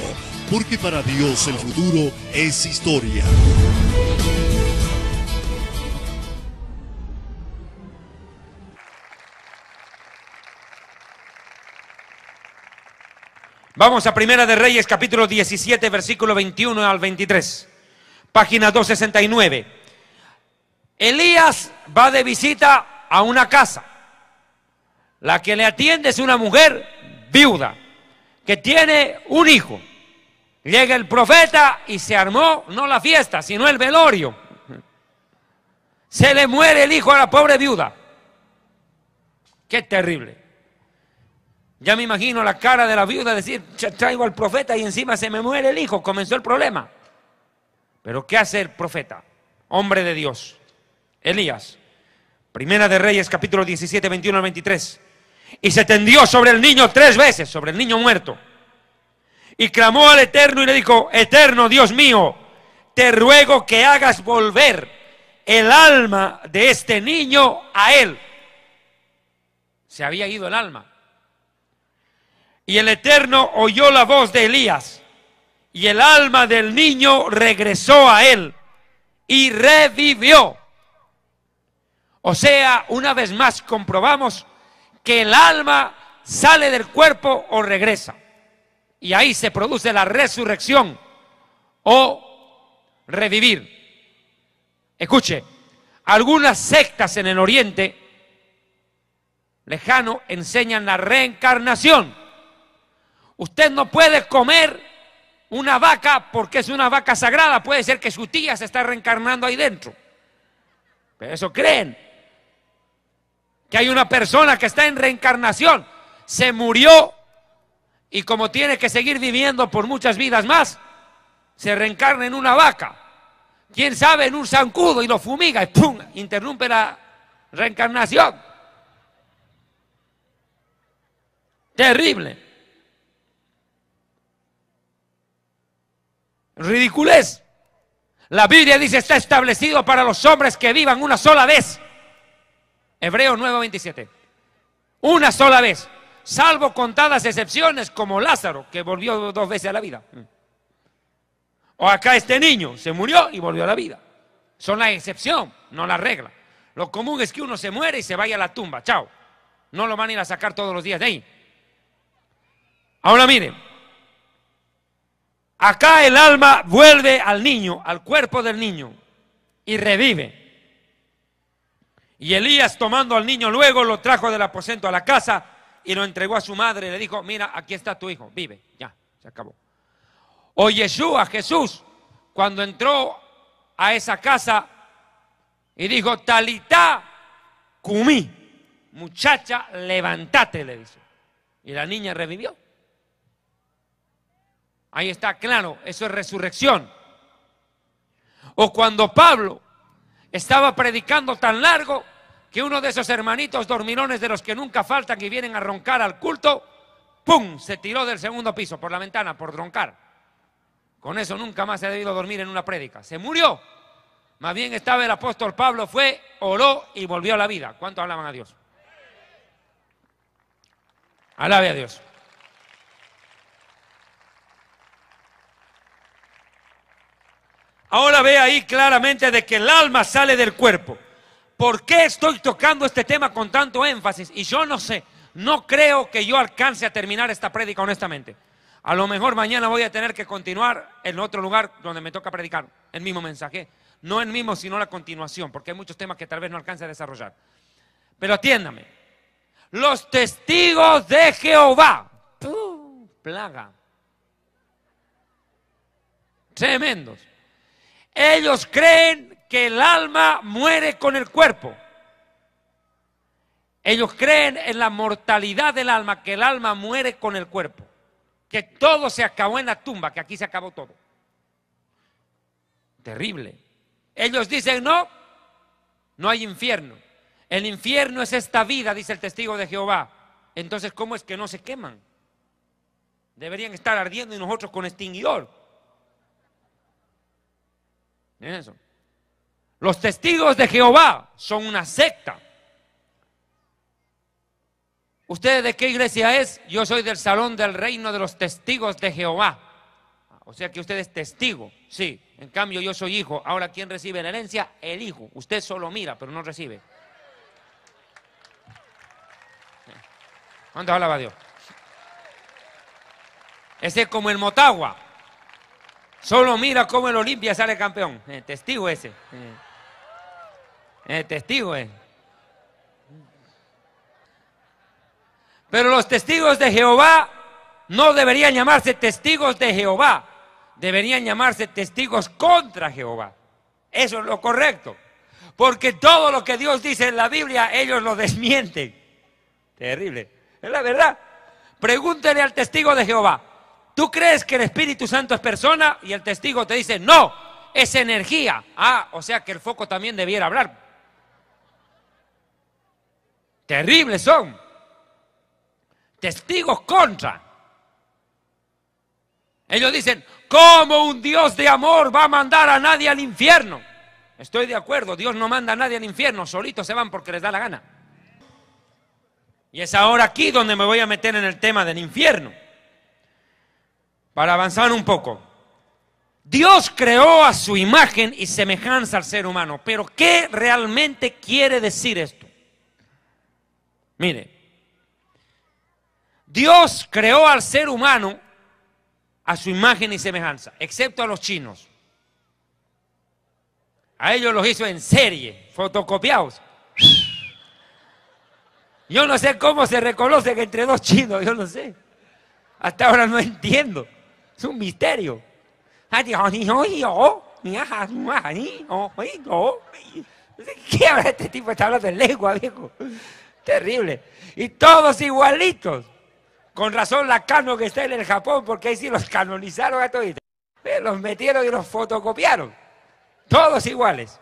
porque para Dios el futuro es historia. Vamos a Primera de Reyes, capítulo 17, versículo 21 al 23, página 269. Elías va de visita a una casa. La que le atiende es una mujer viuda que tiene un hijo. Llega el profeta y se armó no la fiesta, sino el velorio. Se le muere el hijo a la pobre viuda. Qué terrible. Ya me imagino la cara de la viuda decir, traigo al profeta y encima se me muere el hijo, comenzó el problema. Pero ¿qué hace el profeta? Hombre de Dios. Elías. Primera de Reyes, capítulo 17, 21 al 23. Y se tendió sobre el niño tres veces, sobre el niño muerto. Y clamó al Eterno y le dijo, Eterno Dios mío, te ruego que hagas volver el alma de este niño a él. Se había ido el alma. Y el Eterno oyó la voz de Elías, y el alma del niño regresó a él y revivió. O sea, una vez más comprobamos que el alma sale del cuerpo o regresa. Y ahí se produce la resurrección o revivir. Escuche, algunas sectas en el Oriente lejano enseñan la reencarnación Usted no puede comer una vaca porque es una vaca sagrada. Puede ser que su tía se está reencarnando ahí dentro. Pero eso creen. Que hay una persona que está en reencarnación. Se murió y como tiene que seguir viviendo por muchas vidas más, se reencarna en una vaca. Quién sabe, en un zancudo y lo fumiga y ¡pum! Interrumpe la reencarnación. Terrible. ridiculez. La Biblia dice está establecido para los hombres que vivan una sola vez. Hebreos 9:27. Una sola vez, salvo contadas excepciones como Lázaro, que volvió dos veces a la vida. O acá este niño se murió y volvió a la vida. Son la excepción, no la regla. Lo común es que uno se muere y se vaya a la tumba. Chao. No lo van a ir a sacar todos los días de ahí. Ahora miren, Acá el alma vuelve al niño, al cuerpo del niño, y revive. Y Elías tomando al niño luego lo trajo del aposento a la casa y lo entregó a su madre. Le dijo, mira, aquí está tu hijo, vive, ya, se acabó. O a Jesús, cuando entró a esa casa y dijo, Talita Cumí, muchacha, levántate, le dice. Y la niña revivió. Ahí está claro, eso es resurrección. O cuando Pablo estaba predicando tan largo que uno de esos hermanitos dormilones de los que nunca faltan y vienen a roncar al culto, ¡pum! se tiró del segundo piso por la ventana por roncar. Con eso nunca más se ha debido dormir en una prédica. Se murió. Más bien estaba el apóstol Pablo, fue, oró y volvió a la vida. ¿Cuánto hablaban a Dios? Alabe a Dios. Ahora ve ahí claramente de que el alma sale del cuerpo. ¿Por qué estoy tocando este tema con tanto énfasis? Y yo no sé, no creo que yo alcance a terminar esta prédica honestamente. A lo mejor mañana voy a tener que continuar en otro lugar donde me toca predicar el mismo mensaje. No el mismo, sino la continuación, porque hay muchos temas que tal vez no alcance a desarrollar. Pero atiéndame. Los testigos de Jehová. plaga. Tremendos. Ellos creen que el alma muere con el cuerpo. Ellos creen en la mortalidad del alma, que el alma muere con el cuerpo, que todo se acabó en la tumba, que aquí se acabó todo. Terrible. Ellos dicen, no, no hay infierno. El infierno es esta vida, dice el testigo de Jehová. Entonces, ¿cómo es que no se queman? Deberían estar ardiendo y nosotros con extinguidor. Eso. Los testigos de Jehová son una secta. ¿Usted de qué iglesia es? Yo soy del Salón del Reino de los Testigos de Jehová. Ah, o sea que usted es testigo, sí. En cambio yo soy hijo. Ahora, ¿quién recibe la herencia? El hijo. Usted solo mira, pero no recibe. ¿Cuánto alaba Dios? Ese es como el Motagua. Solo mira cómo el Olimpia sale campeón. Eh, testigo ese. Eh, eh, testigo ese. Pero los testigos de Jehová no deberían llamarse testigos de Jehová. Deberían llamarse testigos contra Jehová. Eso es lo correcto. Porque todo lo que Dios dice en la Biblia, ellos lo desmienten. Terrible. Es la verdad. Pregúntele al testigo de Jehová. ¿Tú crees que el Espíritu Santo es persona? Y el testigo te dice, no, es energía. Ah, o sea que el foco también debiera hablar. Terribles son. Testigos contra. Ellos dicen, ¿cómo un Dios de amor va a mandar a nadie al infierno? Estoy de acuerdo, Dios no manda a nadie al infierno, solitos se van porque les da la gana. Y es ahora aquí donde me voy a meter en el tema del infierno para avanzar un poco. Dios creó a su imagen y semejanza al ser humano, pero ¿qué realmente quiere decir esto? Mire, Dios creó al ser humano a su imagen y semejanza, excepto a los chinos. A ellos los hizo en serie, fotocopiados. Yo no sé cómo se que entre dos chinos, yo no sé. Hasta ahora no entiendo. Es un misterio. ¿Qué habla este tipo? Está hablando en lengua, viejo. Terrible. Y todos igualitos. Con razón la cano que está en el Japón, porque ahí sí los canonizaron a todos. Eh, los metieron y los fotocopiaron. Todos iguales.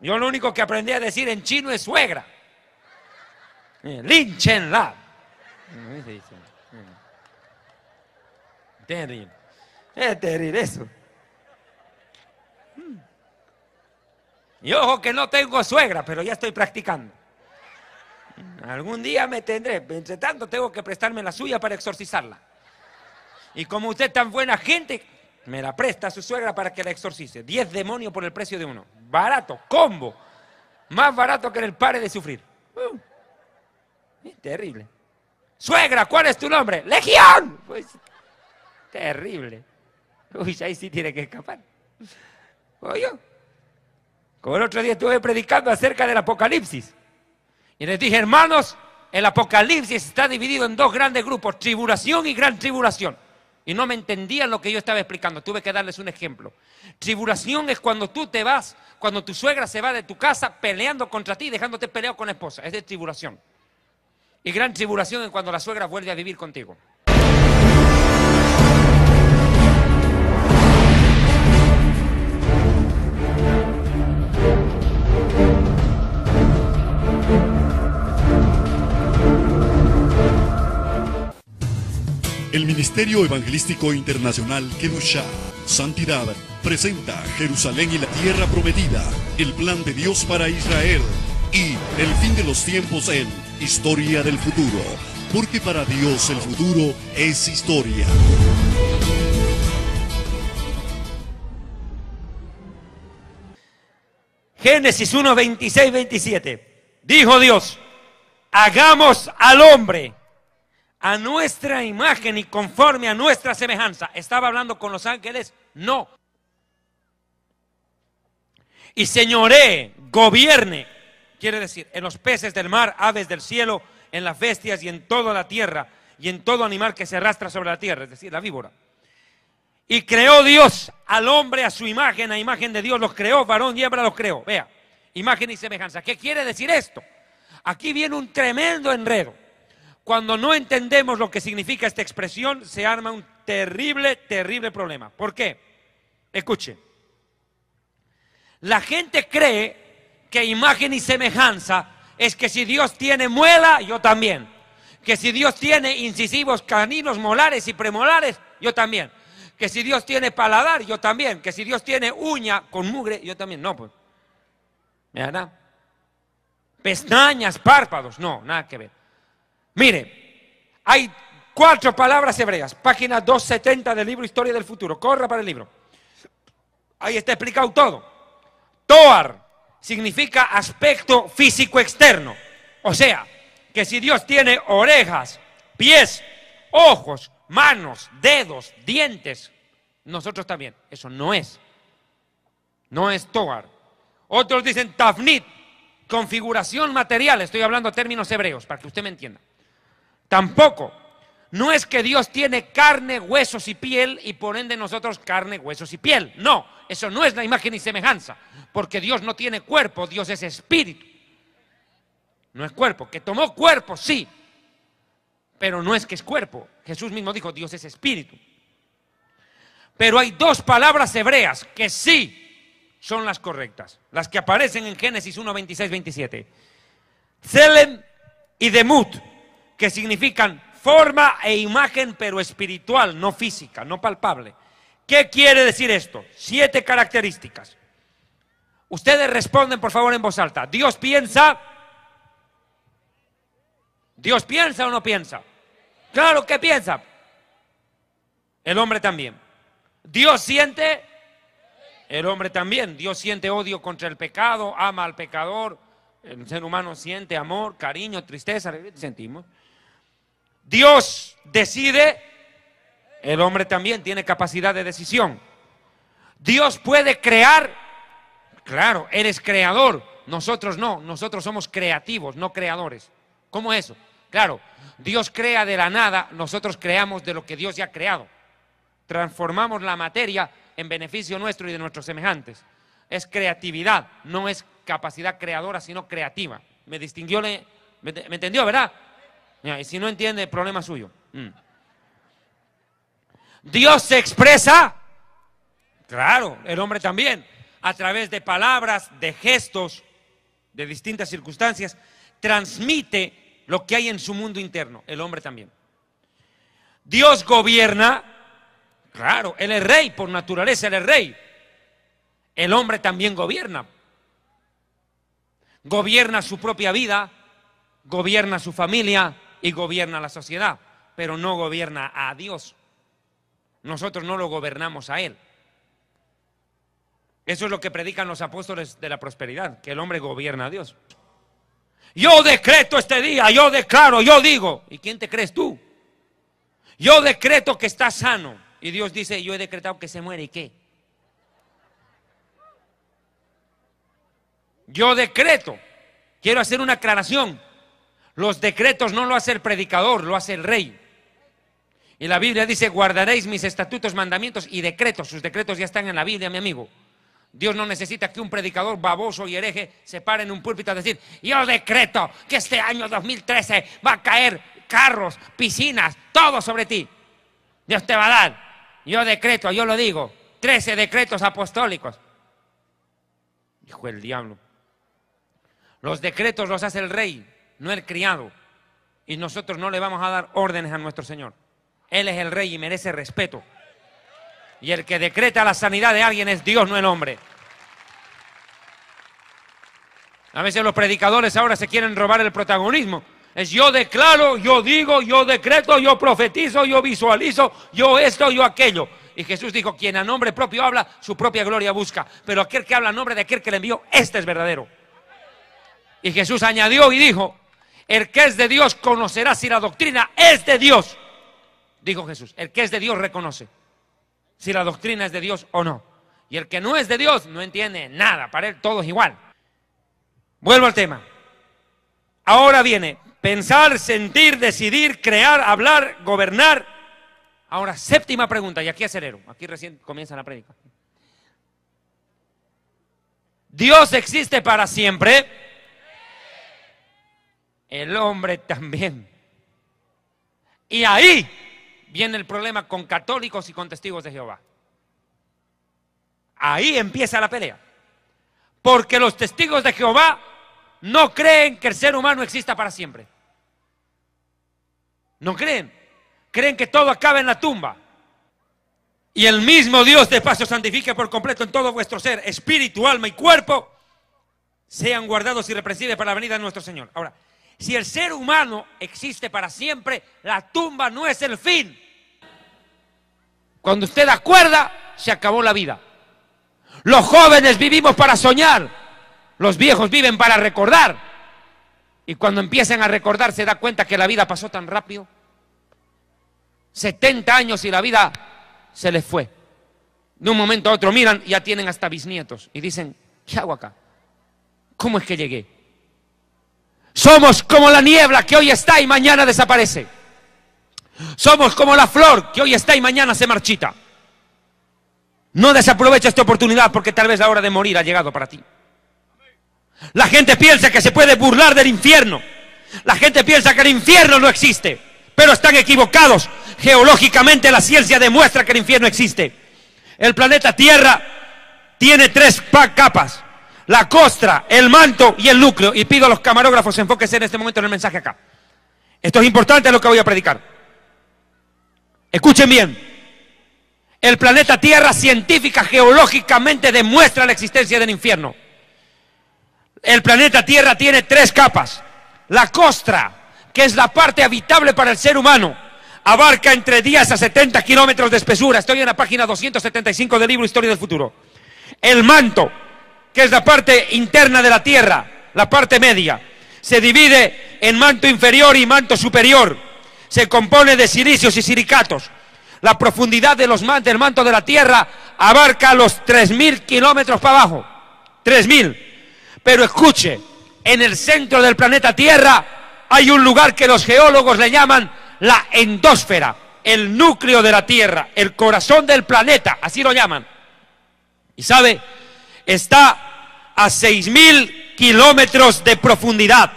Yo lo único que aprendí a decir en chino es suegra. Eh, Lin La. Eh, Terrible. Es terrible eso. Y ojo que no tengo suegra, pero ya estoy practicando. Algún día me tendré. Entre tanto, tengo que prestarme la suya para exorcizarla. Y como usted es tan buena gente, me la presta su suegra para que la exorcice. Diez demonios por el precio de uno. Barato, combo. Más barato que el pare de sufrir. Uh. terrible. Suegra, ¿cuál es tu nombre? Legión. Pues, terrible. Uy, ahí sí tiene que escapar. Oye, como el otro día estuve predicando acerca del Apocalipsis. Y les dije, hermanos, el Apocalipsis está dividido en dos grandes grupos, tribulación y gran tribulación. Y no me entendían lo que yo estaba explicando, tuve que darles un ejemplo. Tribulación es cuando tú te vas, cuando tu suegra se va de tu casa peleando contra ti, dejándote peleado con la esposa. Es de tribulación. Y gran tribulación es cuando la suegra vuelve a vivir contigo. El Ministerio Evangelístico Internacional Kedusha, Santidad, presenta Jerusalén y la Tierra Prometida, el plan de Dios para Israel y el fin de los tiempos en Historia del Futuro, porque para Dios el futuro es historia. Génesis 1, 26, 27. Dijo Dios, hagamos al hombre a nuestra imagen y conforme a nuestra semejanza. ¿Estaba hablando con los ángeles? No. Y señoré, gobierne, quiere decir, en los peces del mar, aves del cielo, en las bestias y en toda la tierra, y en todo animal que se arrastra sobre la tierra, es decir, la víbora. Y creó Dios al hombre a su imagen, a imagen de Dios los creó, varón y hembra los creó. Vea, imagen y semejanza. ¿Qué quiere decir esto? Aquí viene un tremendo enredo. Cuando no entendemos lo que significa esta expresión, se arma un terrible, terrible problema. ¿Por qué? Escuche. La gente cree que imagen y semejanza es que si Dios tiene muela, yo también. Que si Dios tiene incisivos caninos, molares y premolares, yo también. Que si Dios tiene paladar, yo también. Que si Dios tiene uña con mugre, yo también. No, pues. ¿Verdad? Pestañas, párpados, no, nada que ver. Mire, hay cuatro palabras hebreas, página 270 del libro Historia del Futuro. Corra para el libro. Ahí está explicado todo. Toar significa aspecto físico externo. O sea, que si Dios tiene orejas, pies, ojos, manos, dedos, dientes, nosotros también. Eso no es. No es Toar. Otros dicen Tafnit, configuración material. Estoy hablando términos hebreos para que usted me entienda. Tampoco. No es que Dios tiene carne, huesos y piel y ponen de nosotros carne, huesos y piel. No, eso no es la imagen y semejanza, porque Dios no tiene cuerpo, Dios es espíritu. No es cuerpo, que tomó cuerpo, sí, pero no es que es cuerpo. Jesús mismo dijo, Dios es espíritu. Pero hay dos palabras hebreas que sí son las correctas, las que aparecen en Génesis 1, 26, 27. Zelen y Demut que significan forma e imagen, pero espiritual, no física, no palpable. ¿Qué quiere decir esto? Siete características. Ustedes responden, por favor, en voz alta. Dios piensa. ¿Dios piensa o no piensa? Claro que piensa. El hombre también. Dios siente. El hombre también. Dios siente odio contra el pecado, ama al pecador. El ser humano siente amor, cariño, tristeza, sentimos. Dios decide, el hombre también tiene capacidad de decisión. Dios puede crear, claro, eres creador, nosotros no, nosotros somos creativos, no creadores. ¿Cómo eso? Claro, Dios crea de la nada, nosotros creamos de lo que Dios ya ha creado. Transformamos la materia en beneficio nuestro y de nuestros semejantes. Es creatividad, no es capacidad creadora, sino creativa. ¿Me distinguió? ¿Me, entendió, verdad? Y si no entiende, problema suyo. Mm. Dios se expresa, claro, el hombre también, a través de palabras, de gestos, de distintas circunstancias, transmite lo que hay en su mundo interno, el hombre también. Dios gobierna, claro, Él es rey por naturaleza, Él es rey. El hombre también gobierna. Gobierna su propia vida, gobierna su familia, y gobierna la sociedad, pero no gobierna a Dios. Nosotros no lo gobernamos a Él. Eso es lo que predican los apóstoles de la prosperidad, que el hombre gobierna a Dios. Yo decreto este día, yo declaro, yo digo. ¿Y quién te crees tú? Yo decreto que está sano. Y Dios dice, yo he decretado que se muere. ¿Y qué? Yo decreto. Quiero hacer una aclaración. Los decretos no lo hace el predicador, lo hace el rey. Y la Biblia dice, guardaréis mis estatutos, mandamientos y decretos. Sus decretos ya están en la Biblia, mi amigo. Dios no necesita que un predicador baboso y hereje se pare en un púlpito a decir, yo decreto que este año 2013 va a caer carros, piscinas, todo sobre ti. Dios te va a dar. Yo decreto, yo lo digo, 13 decretos apostólicos. Dijo el diablo. Los decretos los hace el rey no el criado. Y nosotros no le vamos a dar órdenes a nuestro Señor. Él es el rey y merece respeto. Y el que decreta la sanidad de alguien es Dios, no el hombre. A veces los predicadores ahora se quieren robar el protagonismo. Es yo declaro, yo digo, yo decreto, yo profetizo, yo visualizo, yo esto, yo aquello. Y Jesús dijo, quien a nombre propio habla, su propia gloria busca. Pero aquel que habla a nombre de aquel que le envió, este es verdadero. Y Jesús añadió y dijo, el que es de Dios conocerá si la doctrina es de Dios. Dijo Jesús, el que es de Dios reconoce si la doctrina es de Dios o no. Y el que no es de Dios no entiende nada, para él todo es igual. Vuelvo al tema. Ahora viene pensar, sentir, decidir, crear, hablar, gobernar. Ahora, séptima pregunta, y aquí acelero, aquí recién comienza la prédica. Dios existe para siempre el hombre también. Y ahí viene el problema con católicos y con testigos de Jehová. Ahí empieza la pelea. Porque los testigos de Jehová no creen que el ser humano exista para siempre. No creen. Creen que todo acaba en la tumba. Y el mismo Dios de paso santifique por completo en todo vuestro ser, espíritu, alma y cuerpo, sean guardados y represibles para la venida de nuestro Señor. Ahora, si el ser humano existe para siempre, la tumba no es el fin. Cuando usted acuerda, se acabó la vida. Los jóvenes vivimos para soñar, los viejos viven para recordar. Y cuando empiezan a recordar se da cuenta que la vida pasó tan rápido. 70 años y la vida se les fue. De un momento a otro miran, ya tienen hasta bisnietos y dicen, ¿qué hago acá? ¿Cómo es que llegué? Somos como la niebla que hoy está y mañana desaparece. Somos como la flor que hoy está y mañana se marchita. No desaprovecha esta oportunidad porque tal vez la hora de morir ha llegado para ti. La gente piensa que se puede burlar del infierno. La gente piensa que el infierno no existe. Pero están equivocados. Geológicamente la ciencia demuestra que el infierno existe. El planeta Tierra tiene tres capas la costra, el manto y el núcleo. Y pido a los camarógrafos enfóquense en este momento en el mensaje acá. Esto es importante lo que voy a predicar. Escuchen bien. El planeta Tierra científica geológicamente demuestra la existencia del infierno. El planeta Tierra tiene tres capas. La costra, que es la parte habitable para el ser humano, abarca entre días a 70 kilómetros de espesura. Estoy en la página 275 del libro Historia del Futuro. El manto, que es la parte interna de la tierra, la parte media. Se divide en manto inferior y manto superior. Se compone de silicios y silicatos. La profundidad de los del manto de la tierra abarca los 3.000 kilómetros para abajo. 3.000. Pero escuche, en el centro del planeta Tierra hay un lugar que los geólogos le llaman la endósfera, el núcleo de la Tierra, el corazón del planeta, así lo llaman. ¿Y sabe? está a 6.000 kilómetros de profundidad.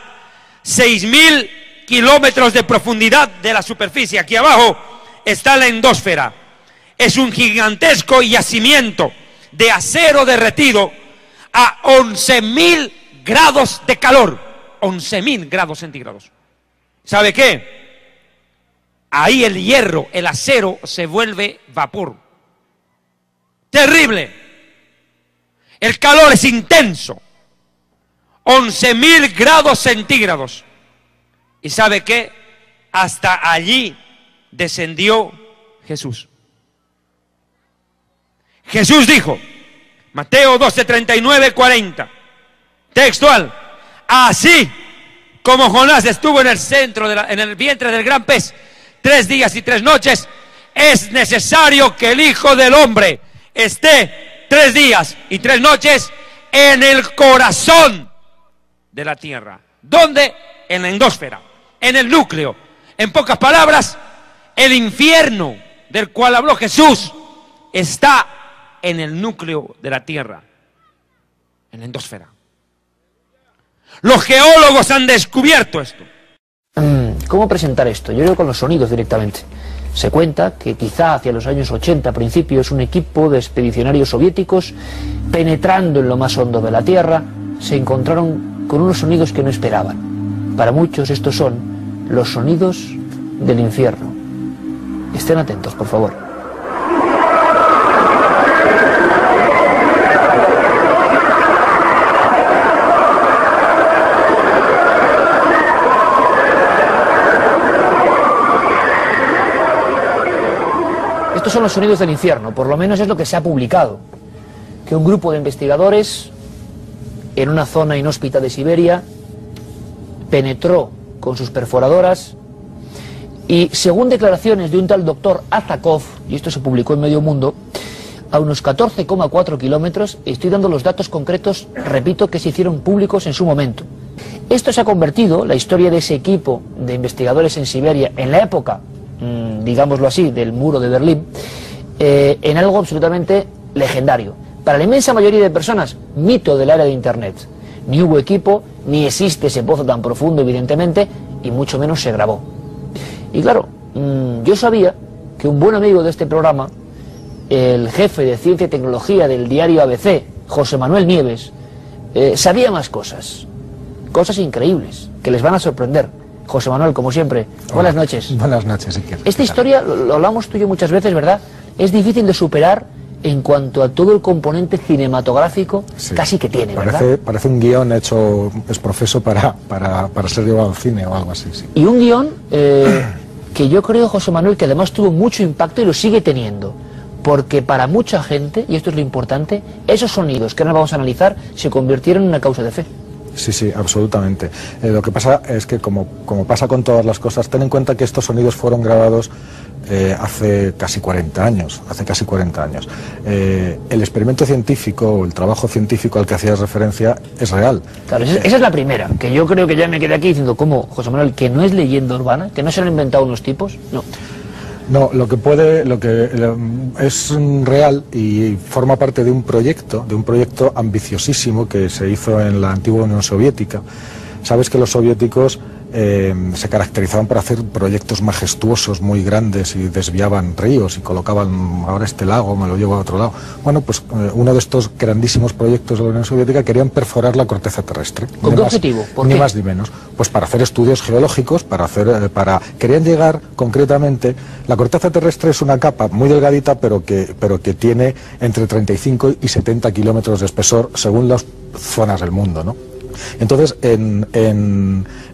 6.000 kilómetros de profundidad de la superficie. Aquí abajo está la endósfera. Es un gigantesco yacimiento de acero derretido a 11.000 grados de calor. 11.000 grados centígrados. ¿Sabe qué? Ahí el hierro, el acero, se vuelve vapor. Terrible. El calor es intenso. 11.000 mil grados centígrados. ¿Y sabe qué? Hasta allí descendió Jesús. Jesús dijo, Mateo 12, 39, 40, textual, así como Jonás estuvo en el centro, en el vientre del gran pez, tres días y tres noches, es necesario que el Hijo del Hombre esté tres días y tres noches en el corazón de la Tierra. ¿Dónde? En la endósfera, en el núcleo. En pocas palabras, el infierno del cual habló Jesús está en el núcleo de la Tierra, en la endósfera. Los geólogos han descubierto esto. Mm, ¿Cómo presentar esto? Yo creo con los sonidos directamente. Se cuenta que quizá hacia los años 80 principios un equipo de expedicionarios soviéticos, penetrando en lo más hondo de la Tierra, se encontraron con unos sonidos que no esperaban. Para muchos estos son los sonidos del infierno. Estén atentos, por favor. Estos son los sonidos del infierno, por lo menos es lo que se ha publicado. Que un grupo de investigadores en una zona inhóspita de Siberia penetró con sus perforadoras y según declaraciones de un tal doctor Azakov, y esto se publicó en medio mundo, a unos 14,4 kilómetros, estoy dando los datos concretos, repito, que se hicieron públicos en su momento. Esto se ha convertido, la historia de ese equipo de investigadores en Siberia, en la época Mm, digámoslo así, del muro de Berlín, eh, en algo absolutamente legendario. Para la inmensa mayoría de personas, mito del área de Internet. Ni hubo equipo, ni existe ese pozo tan profundo, evidentemente, y mucho menos se grabó. Y claro, mm, yo sabía que un buen amigo de este programa, el jefe de Ciencia y Tecnología del diario ABC, José Manuel Nieves, eh, sabía más cosas, cosas increíbles, que les van a sorprender. José Manuel, como siempre, buenas noches. Buenas noches, Esta historia, lo hablamos tú y yo muchas veces, ¿verdad? Es difícil de superar en cuanto a todo el componente cinematográfico casi que tiene, parece, ¿verdad? Parece un guión hecho, es profeso para, para, ser llevado al cine o algo así, sí. Y un guión eh, que yo creo, José Manuel, que además tuvo mucho impacto y lo sigue teniendo porque para mucha gente, y esto es lo importante, esos sonidos que ahora vamos a analizar se convirtieron en una causa de fe. Sí, sí, absolutamente. Eh, lo que pasa es que, como, pasa con todas las cosas, ten en cuenta que estos sonidos fueron grabados eh, hace casi 40 años. Hace casi 40 años. Eh, el experimento científico o el trabajo científico al que hacías referencia es real. Claro, esa, es la primera, que yo creo que ya me quedé aquí diciendo, ¿cómo, José Manuel, que no es leyenda urbana, que no se lo han inventado unos tipos? No. No, lo que puede, lo que eh, es real y forma parte de un proyecto, de un proyecto ambiciosísimo que se hizo en la antigua Unión Soviética. Sabes que los soviéticos Em, se caracterizaban por hacer proyectos majestuosos muy grandes y desviaban ríos y colocaban ahora este lago, me lo llevo a otro lado. Bueno, pues eh, uno de estos grandísimos proyectos de la Unión Soviética querían perforar la corteza terrestre. ¿Con qué objetivo? ni más ni menos. Pues para hacer estudios geológicos, para hacer, eh, para querían llegar concretamente. La corteza terrestre es una capa muy delgadita, pero que, pero que tiene entre 35 y 70 kilómetros de espesor según las zonas del mundo, ¿no? Entonces, en,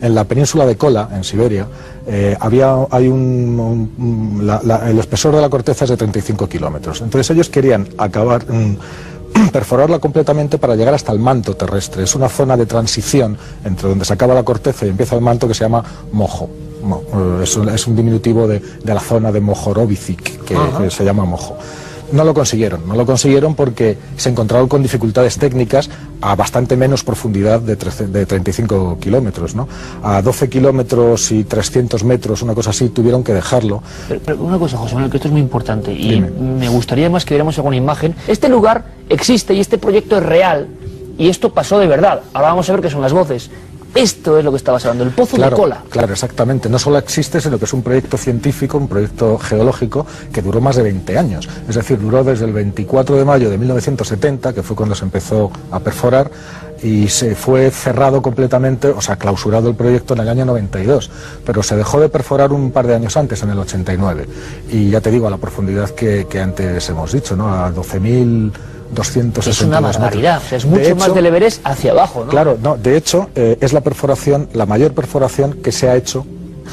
la península de Kola, en Siberia, eh, había, hay un, el espesor de la corteza es de 35 kilómetros. Entonces ellos querían acabar... Mm, perforarla completamente para llegar hasta el manto terrestre. Es una zona de transición entre donde se acaba la corteza y empieza el manto que se llama mojo. Eh, es un, diminutivo de, la zona de Mohorovicic que, que se llama mojo no lo consiguieron. No lo consiguieron porque se encontraron con dificultades técnicas a bastante menos profundidad de, 35 kilómetros. ¿no? A 12 kilómetros y 300 metros, una cosa así, tuvieron que dejarlo. una cosa, José Manuel, que esto es muy importante y me gustaría más que viéramos alguna imagen. Este lugar existe y este proyecto es real y esto pasó de verdad. Ahora vamos a ver qué son las voces. Esto es lo que estabas hablando, el pozo claro, de cola. Claro, exactamente. No solo existe, sino que es un proyecto científico, un proyecto geológico que duró más de 20 años. Es decir, duró desde el 24 de mayo de 1970, que fue cuando se empezó a perforar, y se fue cerrado completamente, o sea, clausurado el proyecto en el año 92, pero se dejó de perforar un par de años antes, en el 89. Y ya te digo, a la profundidad que, que antes hemos dicho, ¿no? A 12.000 es una más es mucho más del Everest hacia abajo, ¿no? Claro, no, de hecho eh, es la perforación, la mayor perforación que se ha hecho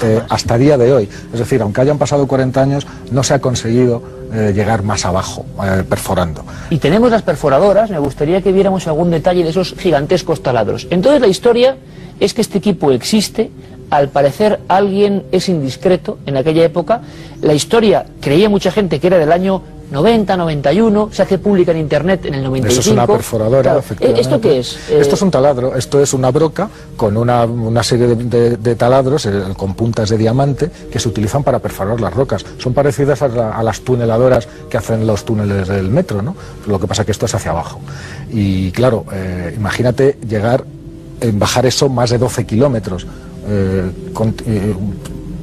eh, hasta día de hoy. Es decir, aunque hayan pasado 40 años, no se ha conseguido eh, llegar más abajo, perforando. Y tenemos las perforadoras, me gustaría que viéramos algún detalle de esos gigantescos taladros. Entonces la historia es que este equipo existe, al parecer alguien es indiscreto en aquella época, la historia creía mucha gente que era del año 90, 91, se hace pública en Internet en el 95. Eso es una perforadora, ¿eh? efectivamente. ¿Esto qué es? Esto es eh, un taladro, esto es una broca con una, una serie de, taladros eh, con puntas de diamante que se utilizan para perforar las rocas. Son parecidas a, las tuneladoras que hacen los túneles del metro, ¿no? Lo que pasa es que esto es hacia abajo. Y claro, imagínate llegar, en bajar eso más de 12 kilómetros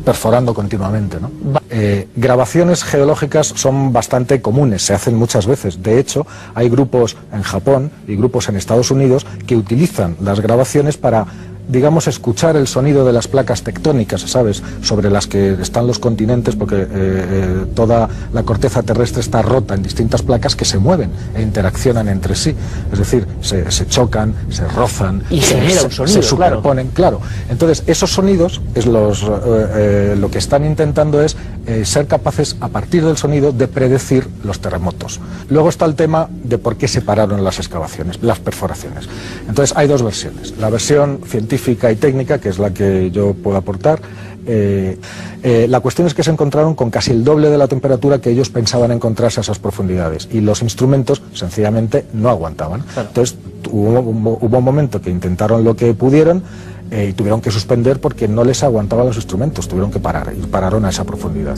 perforando continuamente. ¿no? Eh, grabaciones geológicas son bastante comunes, se hacen muchas veces. De hecho, hay grupos en Japón y grupos en Estados Unidos que utilizan las grabaciones para digamos, escuchar el sonido de las placas tectónicas, ¿sabes?, sobre las que están los continentes, porque eh, eh, toda la corteza terrestre está rota en distintas placas que se mueven e interaccionan entre sí. Es decir, se, chocan, se rozan, y se, genera sonido, se, superponen, claro. Entonces, esos sonidos es los, eh, lo que están intentando es eh, ser capaces, a partir del sonido, de predecir los terremotos. Luego está el tema de por qué se pararon las excavaciones, las perforaciones. Entonces, hay dos versiones. La versión científica y técnica, que es la que yo puedo aportar, eh, eh, la cuestión es que se encontraron con casi el doble de la temperatura que ellos pensaban encontrarse a esas profundidades y los instrumentos sencillamente no aguantaban. Entonces hubo, un momento que intentaron lo que pudieron, eh, y tuvieron que suspender porque no les aguantaban los instrumentos, tuvieron que parar y pararon a esa profundidad.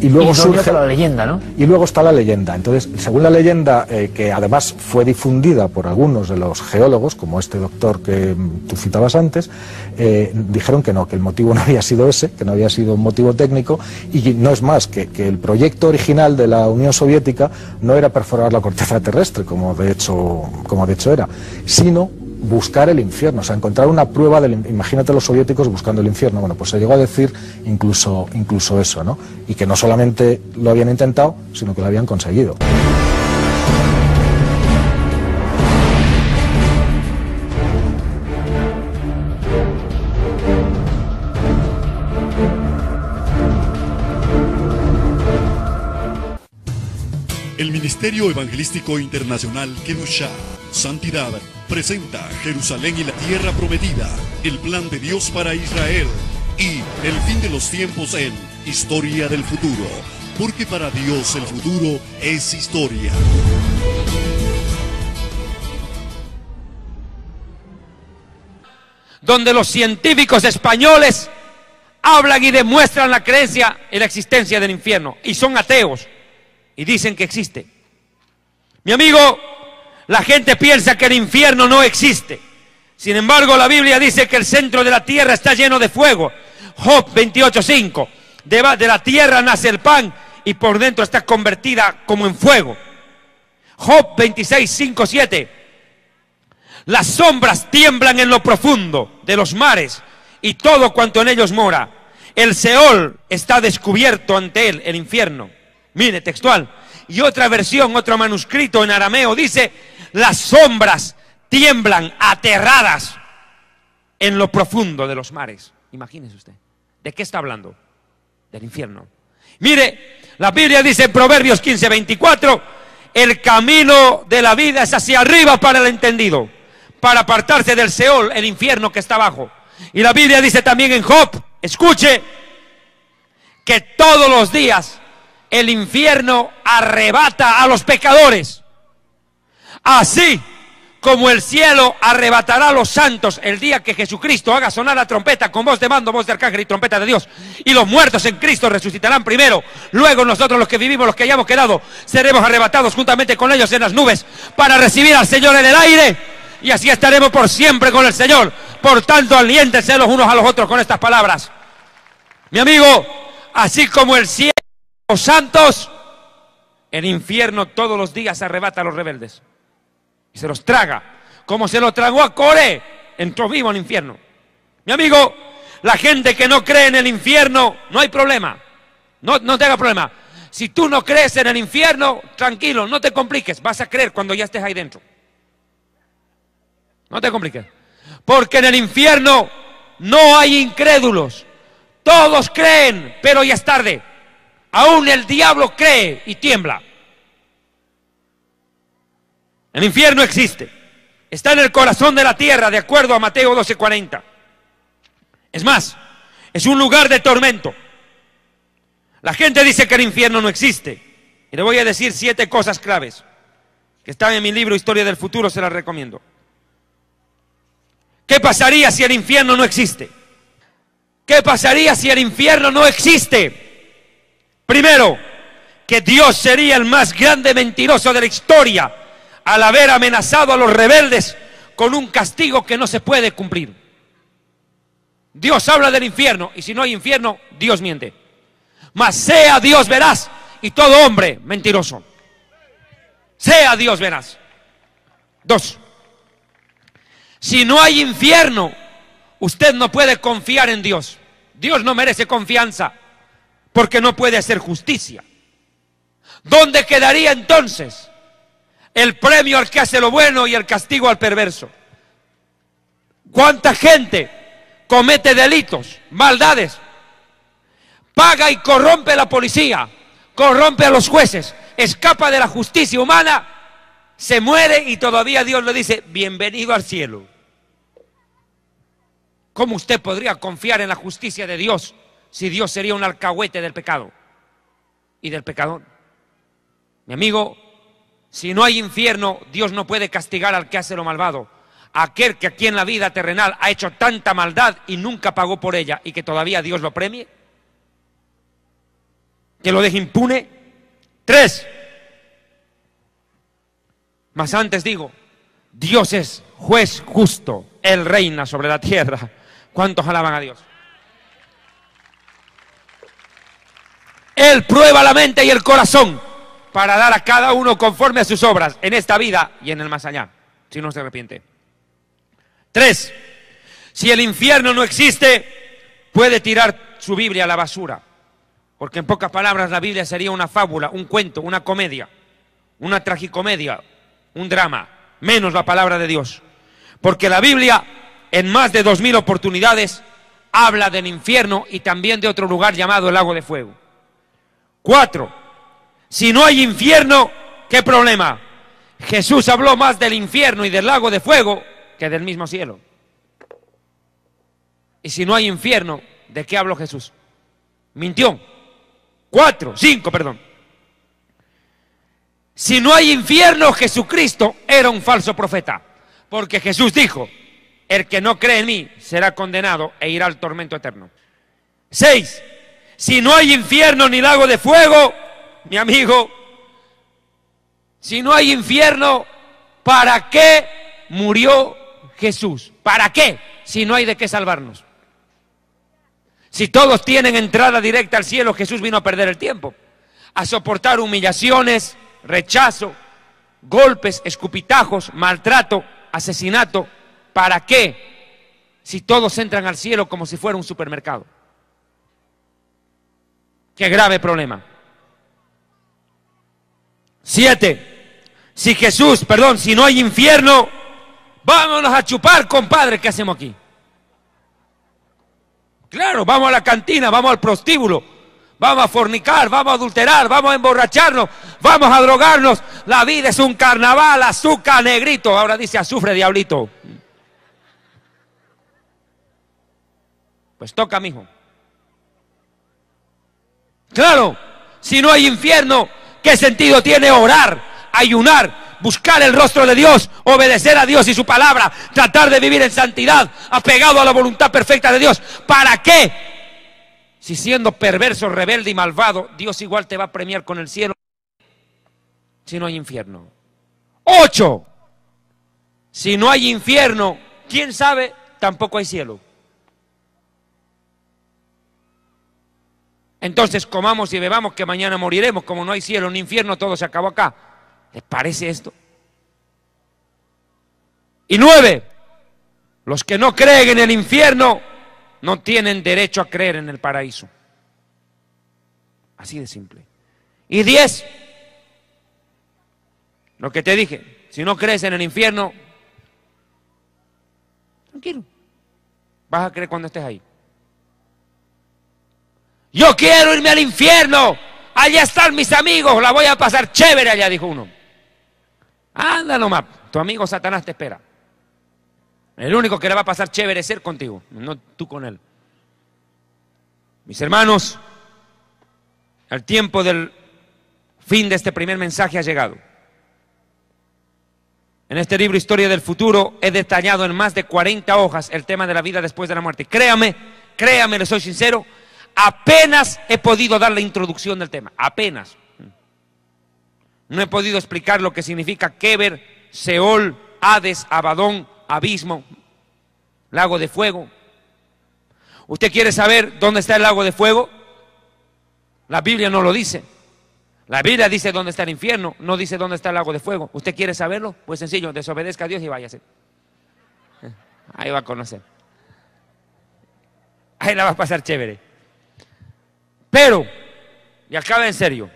Y luego surge la leyenda, Y luego está la leyenda. Entonces, según la leyenda, eh, que además fue difundida por algunos de los geólogos, como este doctor que mm, tú citabas antes, eh, dijeron que no, que el motivo no había sido ese, que no había sido un motivo técnico, y no es más que, que el proyecto original de la Unión Soviética no era perforar la corteza terrestre, como de hecho, como de hecho era, sino buscar el infierno, o sea, encontrar una prueba del... Imagínate los soviéticos buscando el infierno. Bueno, pues se llegó a decir incluso, incluso eso, ¿no? Y que no solamente lo habían intentado, sino que lo habían conseguido. Ministerio Evangelístico Internacional Kenusha Santidad, presenta Jerusalén y la Tierra Prometida, el plan de Dios para Israel y el fin de los tiempos en Historia del Futuro, porque para Dios el futuro es historia. Donde los científicos españoles hablan y demuestran la creencia En la existencia del infierno y son ateos y dicen que existe. Mi amigo, la gente piensa que el infierno no existe. Sin embargo, la Biblia dice que el centro de la tierra está lleno de fuego. Job 28:5. De, de la tierra nace el pan y por dentro está convertida como en fuego. Job 26, 7. Las sombras tiemblan en lo profundo de los mares y todo cuanto en ellos mora. El Seol está descubierto ante él, el infierno. Mire, textual. Y otra versión, otro manuscrito en arameo dice, las sombras tiemblan aterradas en lo profundo de los mares. Imagínese usted. ¿De qué está hablando? Del infierno. Mire, la Biblia dice en Proverbios 15, 24, el camino de la vida es hacia arriba para el entendido, para apartarse del Seol, el infierno que está abajo. Y la Biblia dice también en Job, escuche, que todos los días el infierno arrebata a los pecadores. Así como el cielo arrebatará a los santos el día que Jesucristo haga sonar la trompeta con voz de mando, voz de arcángel y trompeta de Dios. Y los muertos en Cristo resucitarán primero. Luego nosotros los que vivimos, los que hayamos quedado, seremos arrebatados juntamente con ellos en las nubes para recibir al Señor en el aire. Y así estaremos por siempre con el Señor. Por tanto, aliéntense los unos a los otros con estas palabras. Mi amigo, así como el cielo los santos, el infierno todos los días arrebata a los rebeldes y se los traga, como se lo tragó a Core, entró vivo al infierno. Mi amigo, la gente que no cree en el infierno, no hay problema, no, no te haga problema. Si tú no crees en el infierno, tranquilo, no te compliques, vas a creer cuando ya estés ahí dentro. No te compliques. Porque en el infierno no hay incrédulos. Todos creen, pero ya es tarde aún el diablo cree y tiembla. El infierno existe. Está en el corazón de la tierra, de acuerdo a Mateo 12:40. Es más, es un lugar de tormento. La gente dice que el infierno no existe. Y le voy a decir siete cosas claves que están en mi libro Historia del Futuro, se las recomiendo. ¿Qué pasaría si el infierno no existe? ¿Qué pasaría si el infierno no existe? Primero, que Dios sería el más grande mentiroso de la historia al haber amenazado a los rebeldes con un castigo que no se puede cumplir. Dios habla del infierno y si no hay infierno, Dios miente. Mas sea Dios verás y todo hombre mentiroso. Sea Dios verás. Dos. Si no hay infierno, usted no puede confiar en Dios. Dios no merece confianza porque no puede hacer justicia. ¿Dónde quedaría entonces el premio al que hace lo bueno y el castigo al perverso? ¿Cuánta gente comete delitos, maldades? Paga y corrompe a la policía, corrompe a los jueces, escapa de la justicia humana, se muere y todavía Dios le dice, bienvenido al cielo. ¿Cómo usted podría confiar en la justicia de Dios si Dios sería un alcahuete del pecado y del pecador. Mi amigo, si no hay infierno, Dios no puede castigar al que hace lo malvado, aquel que aquí en la vida terrenal ha hecho tanta maldad y nunca pagó por ella y que todavía Dios lo premie, que lo deje impune. Tres, mas antes digo, Dios es juez justo, Él reina sobre la tierra. ¿Cuántos alaban a Dios? Él prueba la mente y el corazón para dar a cada uno conforme a sus obras en esta vida y en el más allá, si no se arrepiente. Tres, si el infierno no existe, puede tirar su Biblia a la basura, porque en pocas palabras la Biblia sería una fábula, un cuento, una comedia, una tragicomedia, un drama, menos la palabra de Dios, porque la Biblia en más de dos mil oportunidades habla del infierno y también de otro lugar llamado el lago de fuego. Cuatro, si no hay infierno, ¿qué problema? Jesús habló más del infierno y del lago de fuego que del mismo cielo. Y si no hay infierno, ¿de qué habló Jesús? Mintió. Cuatro, cinco, perdón. Si no hay infierno, Jesucristo era un falso profeta. Porque Jesús dijo, el que no cree en mí será condenado e irá al tormento eterno. Seis, si no hay infierno ni lago de fuego, mi amigo, si no hay infierno, ¿para qué murió Jesús? ¿Para qué? Si no hay de qué salvarnos. Si todos tienen entrada directa al cielo, Jesús vino a perder el tiempo, a soportar humillaciones, rechazo, golpes, escupitajos, maltrato, asesinato. ¿Para qué? Si todos entran al cielo como si fuera un supermercado. Qué grave problema. Siete, si Jesús, perdón, si no hay infierno, vámonos a chupar, compadre, ¿qué hacemos aquí? Claro, vamos a la cantina, vamos al prostíbulo, vamos a fornicar, vamos a adulterar, vamos a emborracharnos, vamos a drogarnos. La vida es un carnaval, azúcar, negrito. Ahora dice azufre, diablito. Pues toca, mijo. Claro, si no hay infierno, ¿qué sentido tiene orar, ayunar, buscar el rostro de Dios, obedecer a Dios y su palabra, tratar de vivir en santidad, apegado a la voluntad perfecta de Dios? ¿Para qué? Si siendo perverso, rebelde y malvado, Dios igual te va a premiar con el cielo si no hay infierno. Ocho, si no hay infierno, ¿quién sabe? Tampoco hay cielo. Entonces comamos y bebamos que mañana moriremos, como no hay cielo ni infierno, todo se acabó acá. ¿Les parece esto? Y nueve, los que no creen en el infierno no tienen derecho a creer en el paraíso. Así de simple. Y diez, lo que te dije, si no crees en el infierno, tranquilo, vas a creer cuando estés ahí. Yo quiero irme al infierno. Allá están mis amigos. La voy a pasar chévere allá, dijo uno. Ándalo, nomás. Tu amigo Satanás te espera. El único que le va a pasar chévere es ser contigo, no tú con él. Mis hermanos, el tiempo del fin de este primer mensaje ha llegado. En este libro Historia del Futuro he detallado en más de 40 hojas el tema de la vida después de la muerte. Créame, créame, le soy sincero, apenas he podido dar la introducción del tema, apenas. No he podido explicar lo que significa Keber, Seol, Hades, Abadón, Abismo, Lago de Fuego. ¿Usted quiere saber dónde está el Lago de Fuego? La Biblia no lo dice. La Biblia dice dónde está el infierno, no dice dónde está el lago de fuego. ¿Usted quiere saberlo? Pues sencillo, desobedezca a Dios y váyase. Ahí va a conocer. Ahí la va a pasar chévere. Pero, y acaba en serio,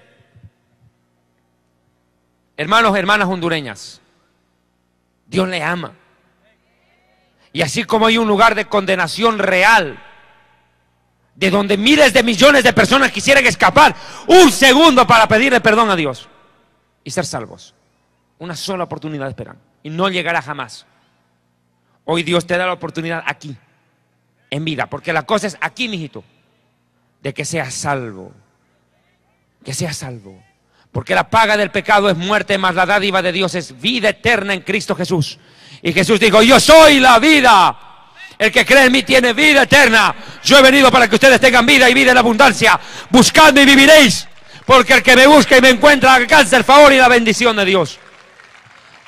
hermanos, hermanas hondureñas, Dios le ama. Y así como hay un lugar de condenación real, de donde miles de millones de personas quisieran escapar, un segundo para pedirle perdón a Dios y ser salvos. Una sola oportunidad esperan y no llegará jamás. Hoy Dios te da la oportunidad aquí, en vida, porque la cosa es aquí, mijito de que sea salvo. Que sea salvo. Porque la paga del pecado es muerte, más la dádiva de Dios es vida eterna en Cristo Jesús. Y Jesús dijo, yo soy la vida. El que cree en mí tiene vida eterna. Yo he venido para que ustedes tengan vida y vida en abundancia. Buscadme y viviréis. Porque el que me busca y me encuentra alcanza el favor y la bendición de Dios.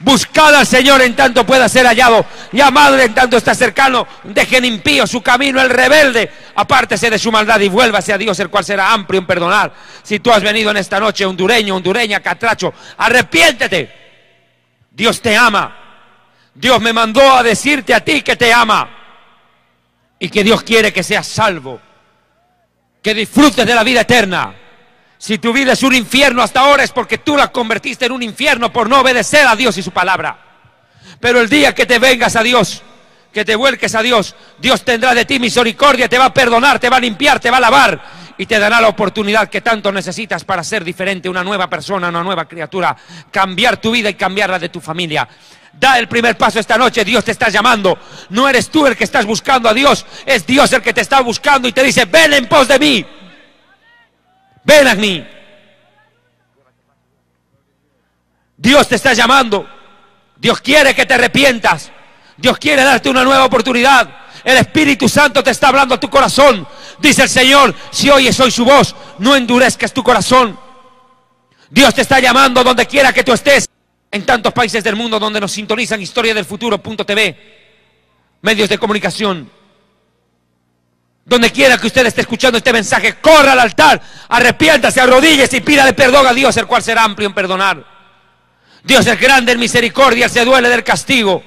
Buscad al Señor en tanto pueda ser hallado. madre en tanto está cercano. Dejen impío su camino el rebelde. Apártese de su maldad y vuélvase a Dios, el cual será amplio en perdonar. Si tú has venido en esta noche, hondureño, hondureña, catracho, arrepiéntete. Dios te ama. Dios me mandó a decirte a ti que te ama. Y que Dios quiere que seas salvo. Que disfrutes de la vida eterna. Si tu vida es un infierno hasta ahora es porque tú la convertiste en un infierno por no obedecer a Dios y su palabra. Pero el día que te vengas a Dios, que te vuelques a Dios, Dios tendrá de ti misericordia, te va a perdonar, te va a limpiar, te va a lavar y te dará la oportunidad que tanto necesitas para ser diferente, una nueva persona, una nueva criatura, cambiar tu vida y cambiar la de tu familia. Da el primer paso esta noche, Dios te está llamando. No eres tú el que estás buscando a Dios, es Dios el que te está buscando y te dice, ven en pos de mí. Ven a mí. Dios te está llamando. Dios quiere que te arrepientas. Dios quiere darte una nueva oportunidad. El Espíritu Santo te está hablando a tu corazón. Dice el Señor, si oyes hoy su voz, no endurezcas tu corazón. Dios te está llamando donde quiera que tú estés. En tantos países del mundo donde nos sintonizan historia del futuro.tv, medios de comunicación, donde quiera que usted esté escuchando este mensaje, corra al altar, arrepiéntase, arrodíllese y pida de perdón a Dios, el cual será amplio en perdonar. Dios es grande en misericordia, se duele del castigo.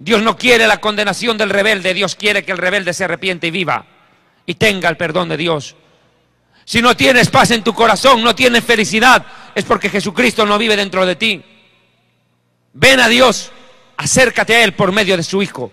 Dios no quiere la condenación del rebelde, Dios quiere que el rebelde se arrepiente y viva y tenga el perdón de Dios. Si no tienes paz en tu corazón, no tienes felicidad, es porque Jesucristo no vive dentro de ti. Ven a Dios, acércate a Él por medio de su Hijo.